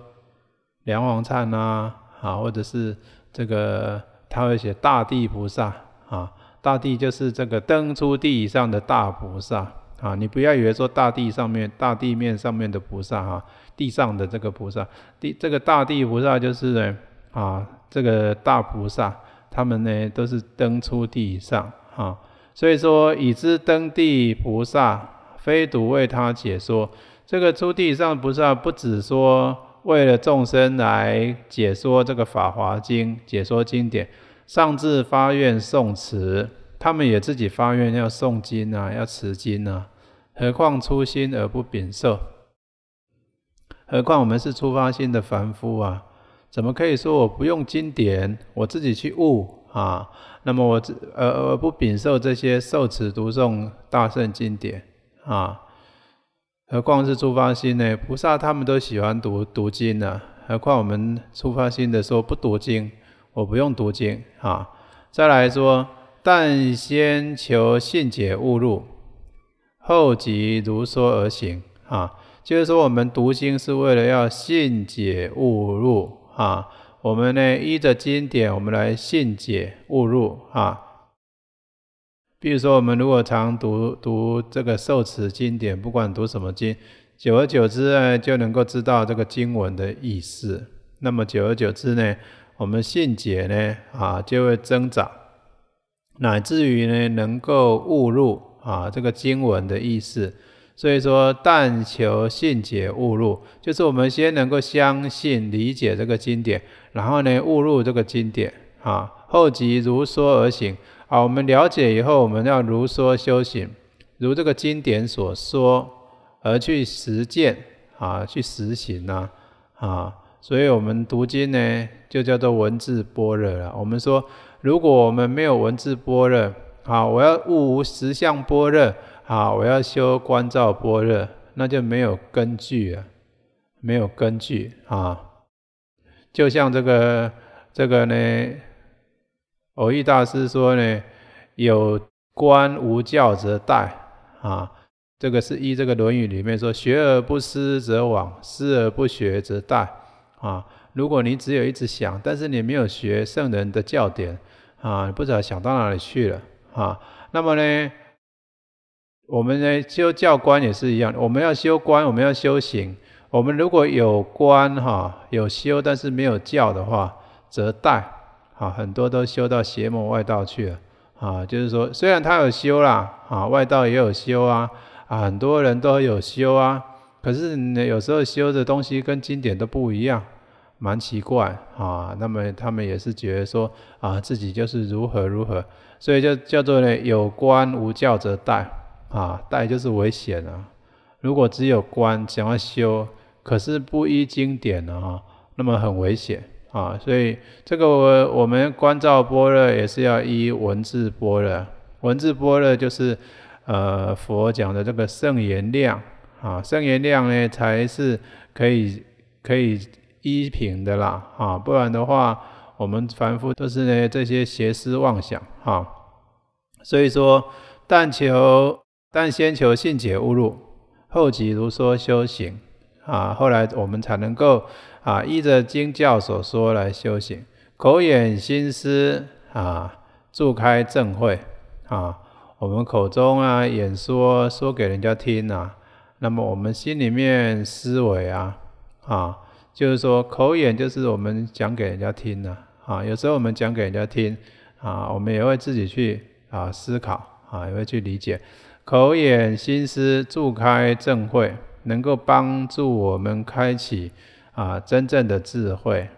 梁王禅啊，啊，或者是这个他会写大地菩萨啊，大地就是这个登出地以上的大菩萨啊，你不要以为说大地上面、大地面上面的菩萨啊，地上的这个菩萨，地这个大地菩萨就是呢啊，这个大菩萨，他们呢都是登出地上啊，所以说已知登地菩萨，非独为他解说。这个出地上菩萨不只说为了众生来解说这个法华经、解说经典，上至发愿诵词，他们也自己发愿要诵经啊，要持经啊，何况初心而不禀受？何况我们是出发心的凡夫啊，怎么可以说我不用经典，我自己去悟啊？那么我自呃不禀受这些受持读诵大圣经典啊？何况是初发心呢？菩萨他们都喜欢读读经呢。何况我们出发心的时候不读经，我不用读经啊。再来说，但先求信解悟入，后即如说而行啊。就是说，我们读经是为了要信解悟入啊。我们呢，依着经典，我们来信解悟入啊。比如说，我们如果常读读这个受持经典，不管读什么经，久而久之呢，就能够知道这个经文的意思。那么久而久之呢，我们信解呢啊，就会增长，乃至于呢，能够误入啊这个经文的意思。所以说，但求信解误入，就是我们先能够相信理解这个经典，然后呢误入这个经典啊，后即如说而行。好，我们了解以后，我们要如说修行，如这个经典所说而去实践啊，去实行啊，啊，所以我们读经呢，就叫做文字般若了。我们说，如果我们没有文字般若，好，我要悟无实相般若，好，我要修观照般若，那就没有根据啊，没有根据啊，就像这个这个呢。偶遇大师说呢，有观无教则殆啊，这个是依这个《论语》里面说，学而不思则罔，思而不学则殆啊。如果你只有一直想，但是你没有学圣人的教典啊，不知道想到哪里去了啊。那么呢，我们呢修教官也是一样，我们要修观，我们要修行。我们如果有观哈有修，但是没有教的话，则殆。啊，很多都修到邪魔外道去了啊！就是说，虽然他有修啦，啊，外道也有修啊，啊，很多人都有修啊，可是呢有时候修的东西跟经典都不一样，蛮奇怪啊。那么他们也是觉得说，啊，自己就是如何如何，所以就叫做呢有观无教则殆啊，殆就是危险啊。如果只有观想要修，可是不依经典呢啊，那么很危险。啊，所以这个我我们观照般若也是要依文字般若，文字般若就是，呃，佛讲的这个圣言量啊，圣言量呢才是可以可以依凭的啦啊，不然的话，我们凡夫都是呢这些邪思妄想哈，所以说，但求但先求信解悟入，后即如说修行啊，后来我们才能够。啊，依着经教所说来修行，口眼心思啊，助开正慧啊。我们口中啊，演说说给人家听啊。那么我们心里面思维啊啊，就是说口眼就是我们讲给人家听呢啊。有时候我们讲给人家听啊，我们也会自己去啊思考啊，也会去理解。口眼心思助开正慧，能够帮助我们开启。啊，真正的智慧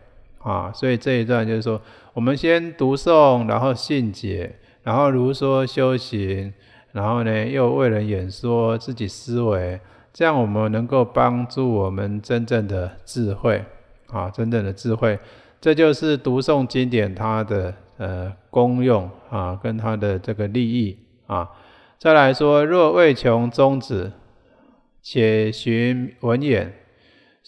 啊！所以这一段就是说，我们先读诵，然后信解，然后如说修行，然后呢又为人演说，自己思维，这样我们能够帮助我们真正的智慧啊！真正的智慧，这就是读诵经典它的呃功用啊，跟它的这个利益啊。再来说，若未穷宗旨，且寻文眼。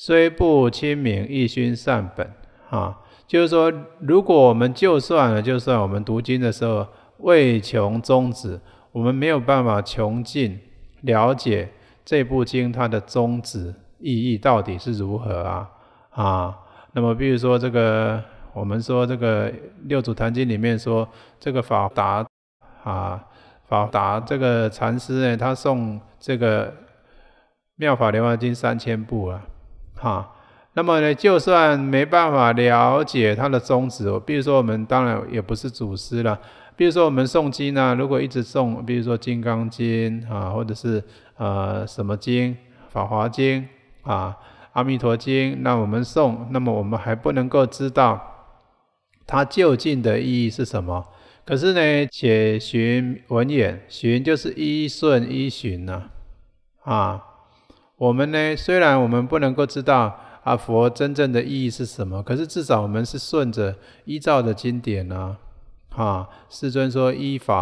虽不亲明，亦熏善本。啊，就是说，如果我们就算了，就算我们读经的时候未穷宗旨，我们没有办法穷尽了解这部经它的宗旨意义到底是如何啊啊。那么，比如说这个，我们说这个《六祖坛经》里面说，这个法达啊，法达这个禅师呢，他送这个《妙法莲华经》三千部啊。哈，那么呢，就算没办法了解它的宗旨，比如说我们当然也不是祖师了，比如说我们诵经呢，如果一直诵，比如说《金刚经》啊，或者是呃什么经，《法华经》啊，《阿弥陀经》，那我们诵，那么我们还不能够知道它究竟的意义是什么。可是呢，且寻文眼，寻就是依顺依循呐，啊。我们呢，虽然我们不能够知道啊佛真正的意义是什么，可是至少我们是顺着依照的经典呐，哈，世尊说依法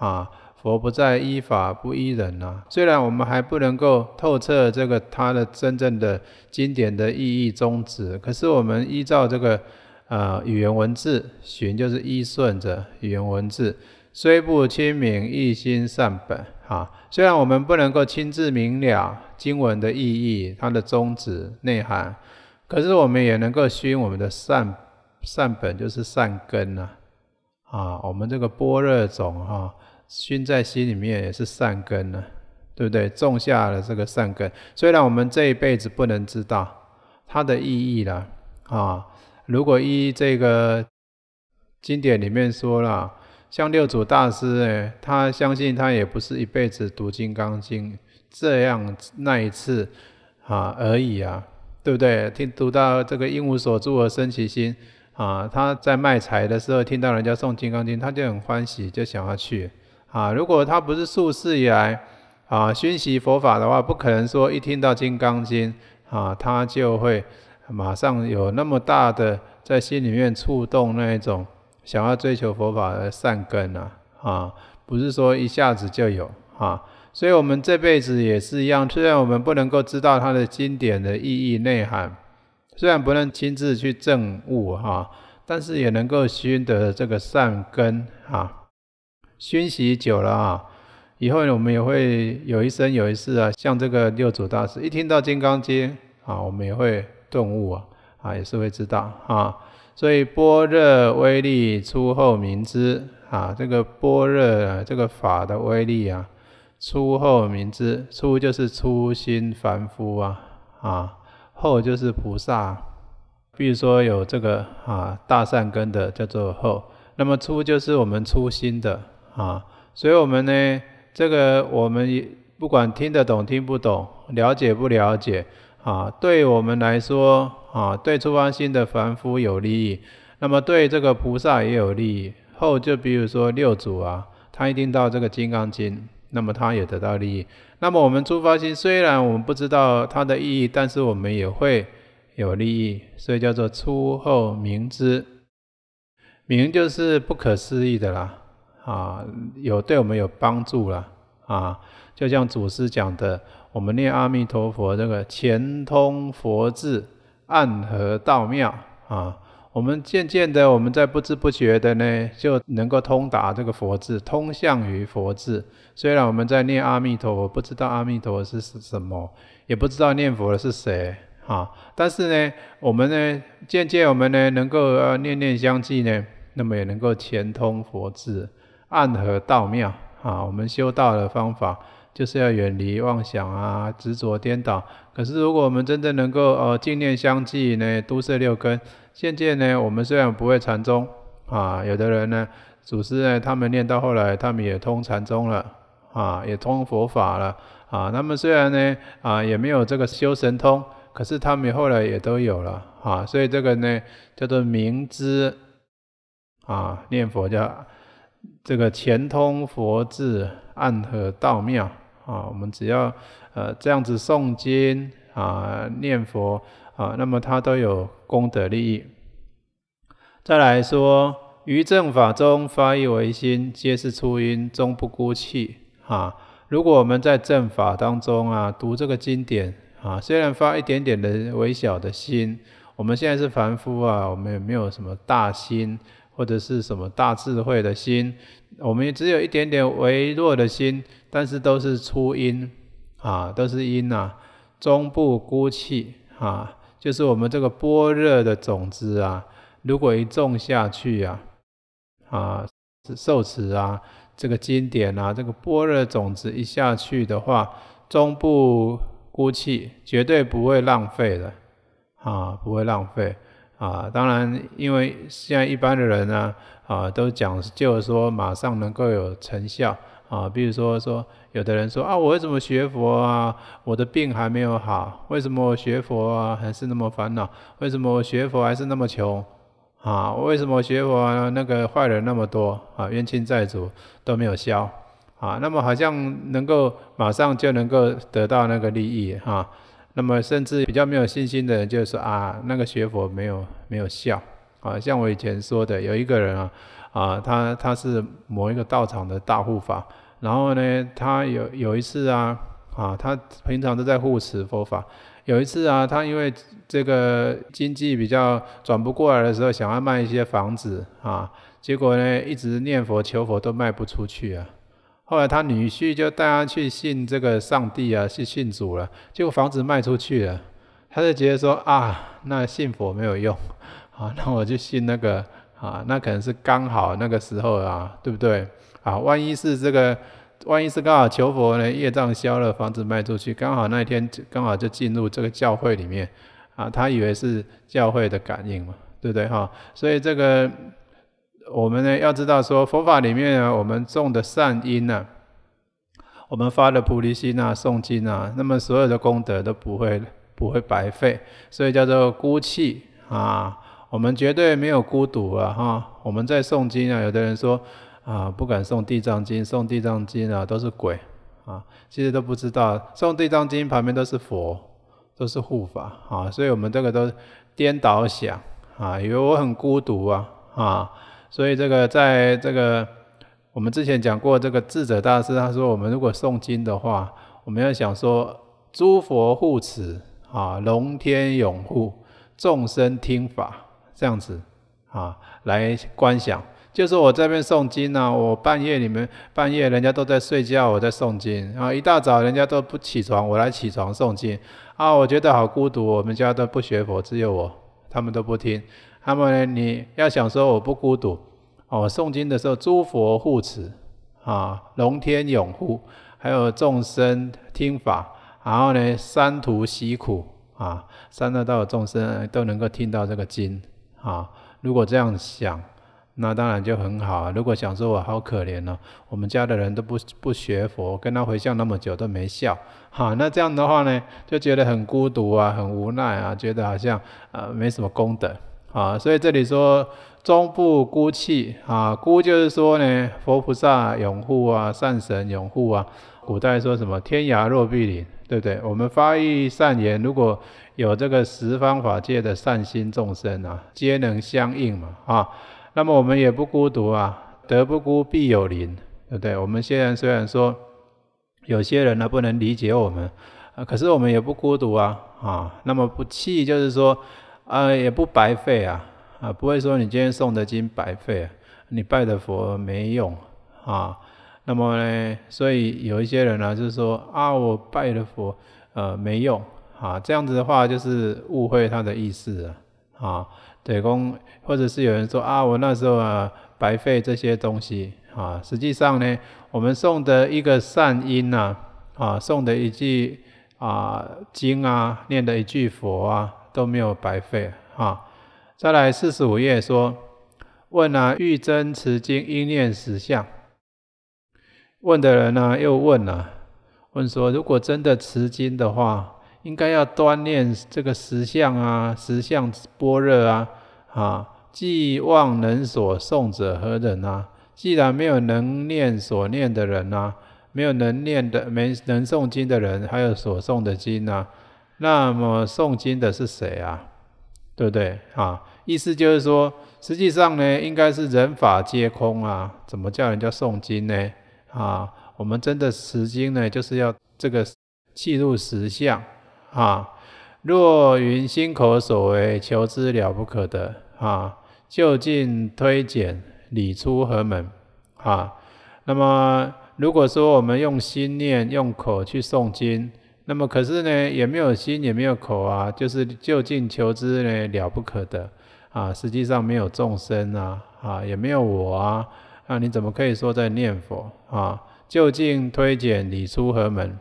啊，佛不在依法不依人呐。虽然我们还不能够透彻这个它的真正的经典的意义宗旨，可是我们依照这个啊语言文字，寻就是依顺着语言文字，虽不亲明，一心善本啊。虽然我们不能够亲自明了。经文的意义，它的宗旨、内涵，可是我们也能够熏我们的善善本，就是善根呐。啊，我们这个波热种哈，熏在心里面也是善根呢，对不对？种下了这个善根，虽然我们这一辈子不能知道它的意义了啊。如果依这个经典里面说了，像六祖大师哎，他相信他也不是一辈子读《金刚经》。这样那一次，啊而已啊，对不对？听读到这个“因无所住而生其心”，啊，他在卖柴的时候听到人家送《金刚经》，他就很欢喜，就想要去。啊，如果他不是数世以来啊熏习佛法的话，不可能说一听到《金刚经》，啊，他就会马上有那么大的在心里面触动那一种想要追求佛法的善根啊。啊，不是说一下子就有啊。所以，我们这辈子也是一样。虽然我们不能够知道它的经典的意义内涵，虽然不能亲自去证悟哈，但是也能够熏得这个善根啊，熏习久了啊，以后呢，我们也会有一生有一世啊，像这个六祖大师一听到《金刚经》啊，我们也会顿悟啊，啊，也是会知道啊。所以，般若威力出后明知啊，这个般若这个法的威力啊。初后明之，初就是初心凡夫啊，啊，后就是菩萨。比如说有这个啊大善根的叫做后，那么初就是我们初心的啊，所以我们呢，这个我们不管听得懂听不懂，了解不了解啊，对我们来说啊，对初发心的凡夫有利益，那么对这个菩萨也有利益。后就比如说六祖啊，他一定到这个《金刚经》。那么它也得到利益。那么我们出发心虽然我们不知道它的意义，但是我们也会有利益，所以叫做初后明知。明就是不可思议的啦，啊，有对我们有帮助啦，啊，就像祖师讲的，我们念阿弥陀佛，这个前通佛智，暗合道妙，啊。我们渐渐的，我们在不知不觉的呢，就能够通达这个佛字，通向于佛字。虽然我们在念阿弥陀佛，不知道阿弥陀佛是是什么，也不知道念佛的是谁，哈。但是呢，我们呢，渐渐我们呢，能够呃念念相继呢，那么也能够前通佛字，暗合道妙啊。我们修道的方法就是要远离妄想啊，执着颠倒。可是如果我们真正能够呃净念相继呢，都摄六根。渐渐呢，我们虽然不会禅宗啊，有的人呢，祖师呢，他们念到后来，他们也通禅宗了啊，也通佛法了啊。那么虽然呢，啊，也没有这个修神通，可是他们后来也都有了啊。所以这个呢，叫做明知啊，念佛叫这个前通佛智，暗合道妙啊。我们只要呃这样子诵经啊，念佛啊，那么他都有。功德利益，再来说于正法中发一为心，皆是初因，终不孤弃。哈，如果我们在正法当中啊，读这个经典啊，虽然发一点点的微小的心，我们现在是凡夫啊，我们也没有什么大心或者是什么大智慧的心，我们也只有一点点微弱的心，但是都是初因啊，都是因呐，终不孤弃啊。就是我们这个般若的种子啊，如果一种下去啊，啊，受持啊，这个经典啊，这个般若种子一下去的话，终不孤弃，绝对不会浪费的，啊，不会浪费，啊，当然，因为现在一般的人呢，啊，都讲究说马上能够有成效。啊，比如说说，有的人说啊，我为什么学佛啊？我的病还没有好，为什么我学佛啊，还是那么烦恼？为什么我学佛还是那么穷？啊，为什么学佛啊、那个坏人那么多？啊，冤亲债主都没有消？啊，那么好像能够马上就能够得到那个利益？哈，那么甚至比较没有信心的人就说啊，那个学佛没有没有效？啊，像我以前说的，有一个人啊。啊，他他是某一个道场的大护法，然后呢，他有有一次啊，啊，他平常都在护持佛法，有一次啊，他因为这个经济比较转不过来的时候，想要卖一些房子啊，结果呢，一直念佛求佛都卖不出去啊，后来他女婿就带他去信这个上帝啊，去信主了，结果房子卖出去了，他就觉得说啊，那信佛没有用，啊，那我就信那个。啊，那可能是刚好那个时候啊，对不对？啊，万一是这个，万一是刚好求佛呢，业障消了，房子卖出去，刚好那一天刚好就进入这个教会里面，啊，他以为是教会的感应嘛，对不对哈？所以这个我们呢，要知道说佛法里面呢，我们种的善因呢，我们发的菩提心啊，诵经啊，那么所有的功德都不会不会白费，所以叫做孤气啊。我们绝对没有孤独啊，哈！我们在诵经啊，有的人说啊，不敢诵地藏经，诵地藏经啊都是鬼啊，其实都不知道诵地藏经旁边都是佛，都是护法啊，所以我们这个都颠倒想啊，以为我很孤独啊啊，所以这个在这个我们之前讲过这个智者大师，他说我们如果诵经的话，我们要想说诸佛护持啊，龙天永护，众生听法。这样子啊，来观想，就是我这边诵经呢。我半夜里面，半夜人家都在睡觉，我在诵经啊。一大早人家都不起床，我来起床诵经啊。我觉得好孤独，我们家都不学佛，只有我，他们都不听。他们，你要想说我不孤独哦，诵经的时候，诸佛护持啊，龙天永护，还有众生听法，然后呢，三途习苦啊，三道道众生都能够听到这个经。啊，如果这样想，那当然就很好。啊。如果想说我好可怜呢，我们家的人都不不学佛，跟他回向那么久都没效，好，那这样的话呢，就觉得很孤独啊，很无奈啊，觉得好像呃没什么功德啊，所以这里说终不孤弃啊，孤就是说呢，佛菩萨拥护啊，善神拥护啊，古代说什么天涯若比邻。对不对？我们发一善言，如果有这个十方法界的善心众生啊，皆能相应嘛啊。那么我们也不孤独啊，德不孤必有邻，对不对？我们虽然虽然说有些人呢不能理解我们啊，可是我们也不孤独啊啊。那么不气，就是说，呃，也不白费啊啊，不会说你今天诵的经白费，你拜的佛没用啊。那么呢，所以有一些人呢，就是说啊，我拜了佛，呃，没用啊，这样子的话就是误会他的意思了啊。对公，或者是有人说啊，我那时候啊，白费这些东西啊。实际上呢，我们送的一个善因呐，啊，送的一句啊经啊，念的一句佛啊，都没有白费啊。再来四十五页说，问啊，欲真持经应念十相。问的人呢，又问了，问说：如果真的持经的话，应该要锻炼这个实相啊，实相般若啊，啊，既望能所诵者何人啊？既然没有能念所念的人啊，没有能念的没能诵经的人，还有所诵的经啊，那么诵经的是谁啊？对不对？啊，意思就是说，实际上呢，应该是人法皆空啊，怎么叫人家诵经呢？啊，我们真的持经呢，就是要这个契入实相啊。若云心口所为，求之了不可得啊。就近推减，理出何门啊？那么如果说我们用心念、用口去诵经，那么可是呢，也没有心，也没有口啊，就是就近求之呢，了不可得啊。实际上没有众生啊，啊，也没有我啊。那你怎么可以说在念佛啊？就近推减理出何门？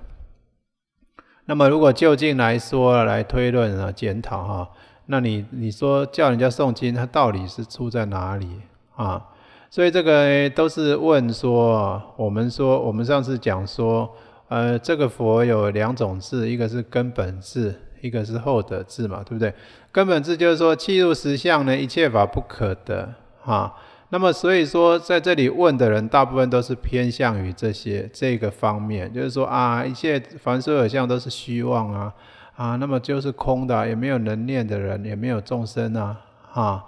那么如果就近来说来推论啊检讨哈，那你你说叫人家诵经，它到底是出在哪里啊？所以这个都是问说，我们说我们上次讲说，呃，这个佛有两种字，一个是根本字，一个是后得字嘛，对不对？根本字就是说气入实相呢，一切法不可得啊。那么所以说，在这里问的人，大部分都是偏向于这些这个方面，就是说啊，一切凡所有相都是虚妄啊，啊，那么就是空的，也没有能念的人，也没有众生啊，啊。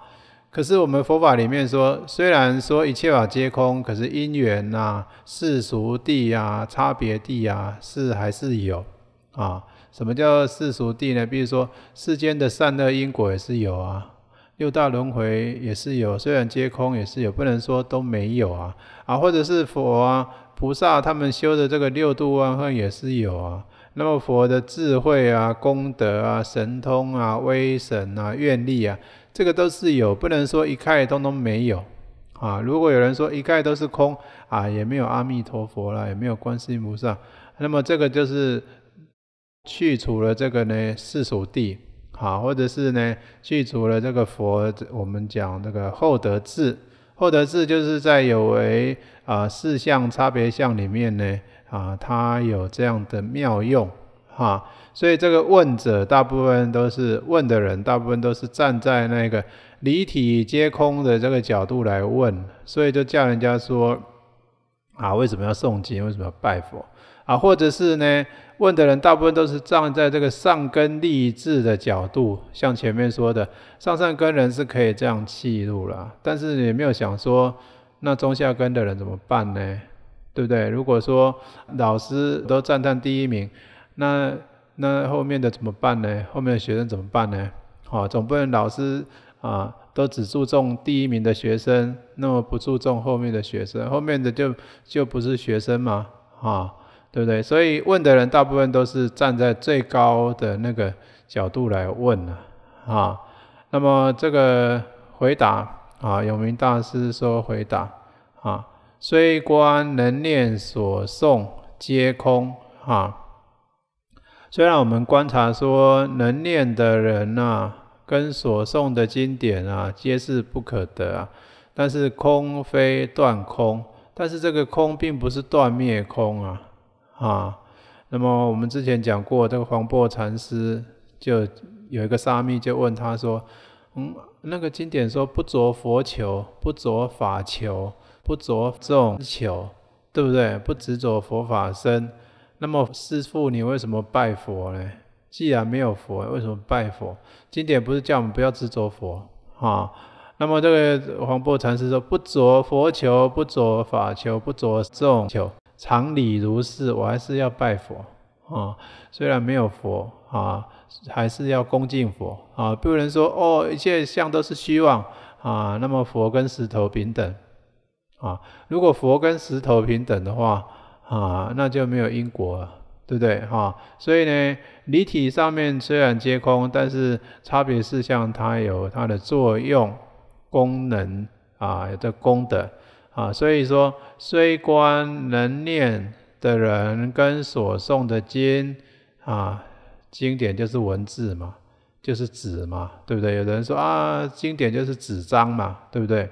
可是我们佛法里面说，虽然说一切法皆空，可是因缘呐、世俗地啊、差别地啊，是还是有啊？什么叫世俗地呢？比如说世间的善恶因果也是有啊。六大轮回也是有，虽然皆空也是有，不能说都没有啊啊，或者是佛啊、菩萨他们修的这个六度万分也是有啊。那么佛的智慧啊、功德啊、神通啊、威神啊、愿力啊，这个都是有，不能说一概通通没有啊。如果有人说一概都是空啊，也没有阿弥陀佛了，也没有观世音菩萨，那么这个就是去除了这个呢世俗地。啊，或者是呢，具足了这个佛，我们讲这个厚德智，厚德智就是在有为啊四相差别相里面呢，啊，它有这样的妙用哈。所以这个问者，大部分都是问的人，大部分都是站在那个离体皆空的这个角度来问，所以就叫人家说，啊，为什么要诵经，为什么要拜佛啊，或者是呢？问的人大部分都是站在这个上根励志的角度，像前面说的上上根人是可以这样记录了，但是也没有想说那中下根的人怎么办呢？对不对？如果说老师都赞叹第一名，那那后面的怎么办呢？后面的学生怎么办呢？好，总不能老师啊都只注重第一名的学生，那么不注重后面的学生，后面的就就不是学生嘛？啊？对不对？所以问的人大部分都是站在最高的那个角度来问了，啊，那么这个回答啊，永明大师说回答啊，虽观能念所诵皆空啊，虽然我们观察说能念的人呐，跟所诵的经典啊，皆是不可得啊，但是空非断空，但是这个空并不是断灭空啊。啊，那么我们之前讲过，这个黄檗禅师就有一个沙弥就问他说，嗯，那个经典说不着佛求，不着法求，不着众求，对不对？不执着佛法身。那么师父，你为什么拜佛呢？既然没有佛，为什么拜佛？经典不是叫我们不要执着佛啊？那么这个黄檗禅师说，不着佛求，不着法求，不着众求。常理如是，我还是要拜佛啊。虽然没有佛啊，还是要恭敬佛啊。不能说哦，一切相都是虚妄啊。那么佛跟石头平等啊？如果佛跟石头平等的话啊，那就没有因果，了，对不对哈？所以呢，理体上面虽然皆空，但是差别事像它有它的作用、功能啊，有的功德。啊，所以说虽观能念的人跟所诵的经啊，经典就是文字嘛，就是纸嘛，对不对？有人说啊，经典就是纸张嘛，对不对？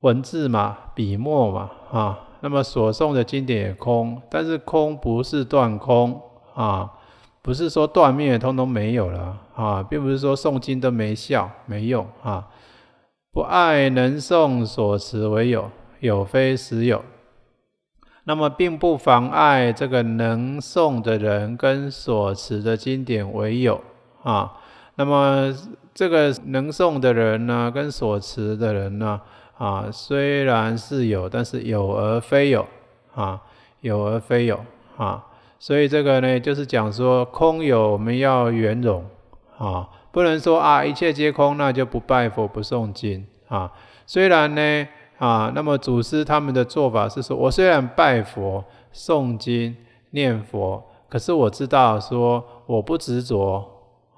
文字嘛，笔墨嘛，啊，那么所诵的经典也空，但是空不是断空啊，不是说断灭，通通没有了啊，并不是说诵经都没效、没用啊。不爱能诵所持为有，有非实有。那么并不妨碍这个能诵的人跟所持的经典为有啊。那么这个能诵的人呢，跟所持的人呢，啊，虽然是有，但是有而非有啊，有而非有啊。所以这个呢，就是讲说空有，我们要圆融啊。不能说啊，一切皆空，那就不拜佛不诵经啊。虽然呢啊，那么祖师他们的做法是说，我虽然拜佛、诵经、念佛，可是我知道说我不执着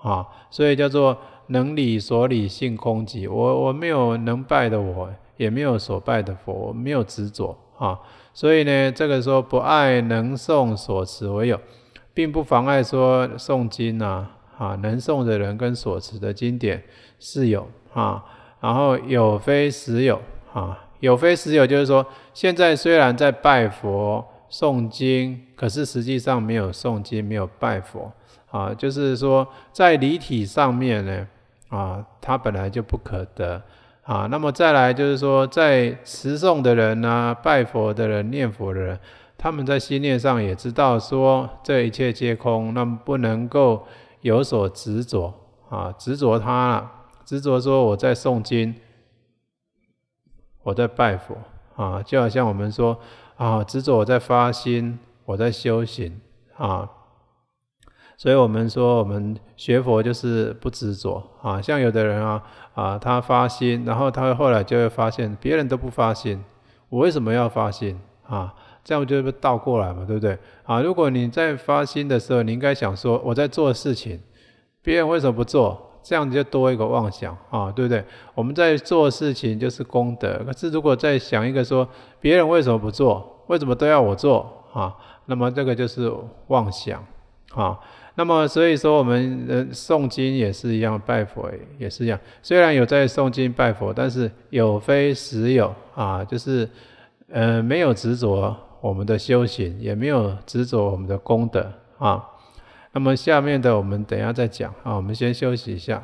啊，所以叫做能理所理性空寂。我我没有能拜的我，也没有所拜的佛，我没有执着啊。所以呢，这个说不爱能诵所持唯有，并不妨碍说诵经啊。啊，能诵的人跟所持的经典是有啊，然后有非实有啊，有非实有就是说，现在虽然在拜佛诵经，可是实际上没有诵经，没有拜佛啊，就是说在离体上面呢啊，它本来就不可得啊。那么再来就是说，在持诵的人呢、拜佛的人、念佛的人，他们在心念上也知道说这一切皆空，那么不能够。有所执着啊，执着他了，执着说我在诵经，我在拜佛啊，就好像我们说啊，执着我在发心，我在修行啊，所以我们说我们学佛就是不执着啊，像有的人啊啊，他发心，然后他后来就会发现，别人都不发心，我为什么要发心啊？这样就是倒过来嘛，对不对？啊，如果你在发心的时候，你应该想说，我在做事情，别人为什么不做？这样就多一个妄想啊，对不对？我们在做事情就是功德，可是如果在想一个说，别人为什么不做？为什么都要我做？啊，那么这个就是妄想啊。那么所以说，我们呃，诵经也是一样，拜佛也是一样。虽然有在诵经拜佛，但是有非实有啊，就是呃没有执着。我们的修行也没有执着我们的功德啊。那么下面的我们等一下再讲啊，我们先休息一下。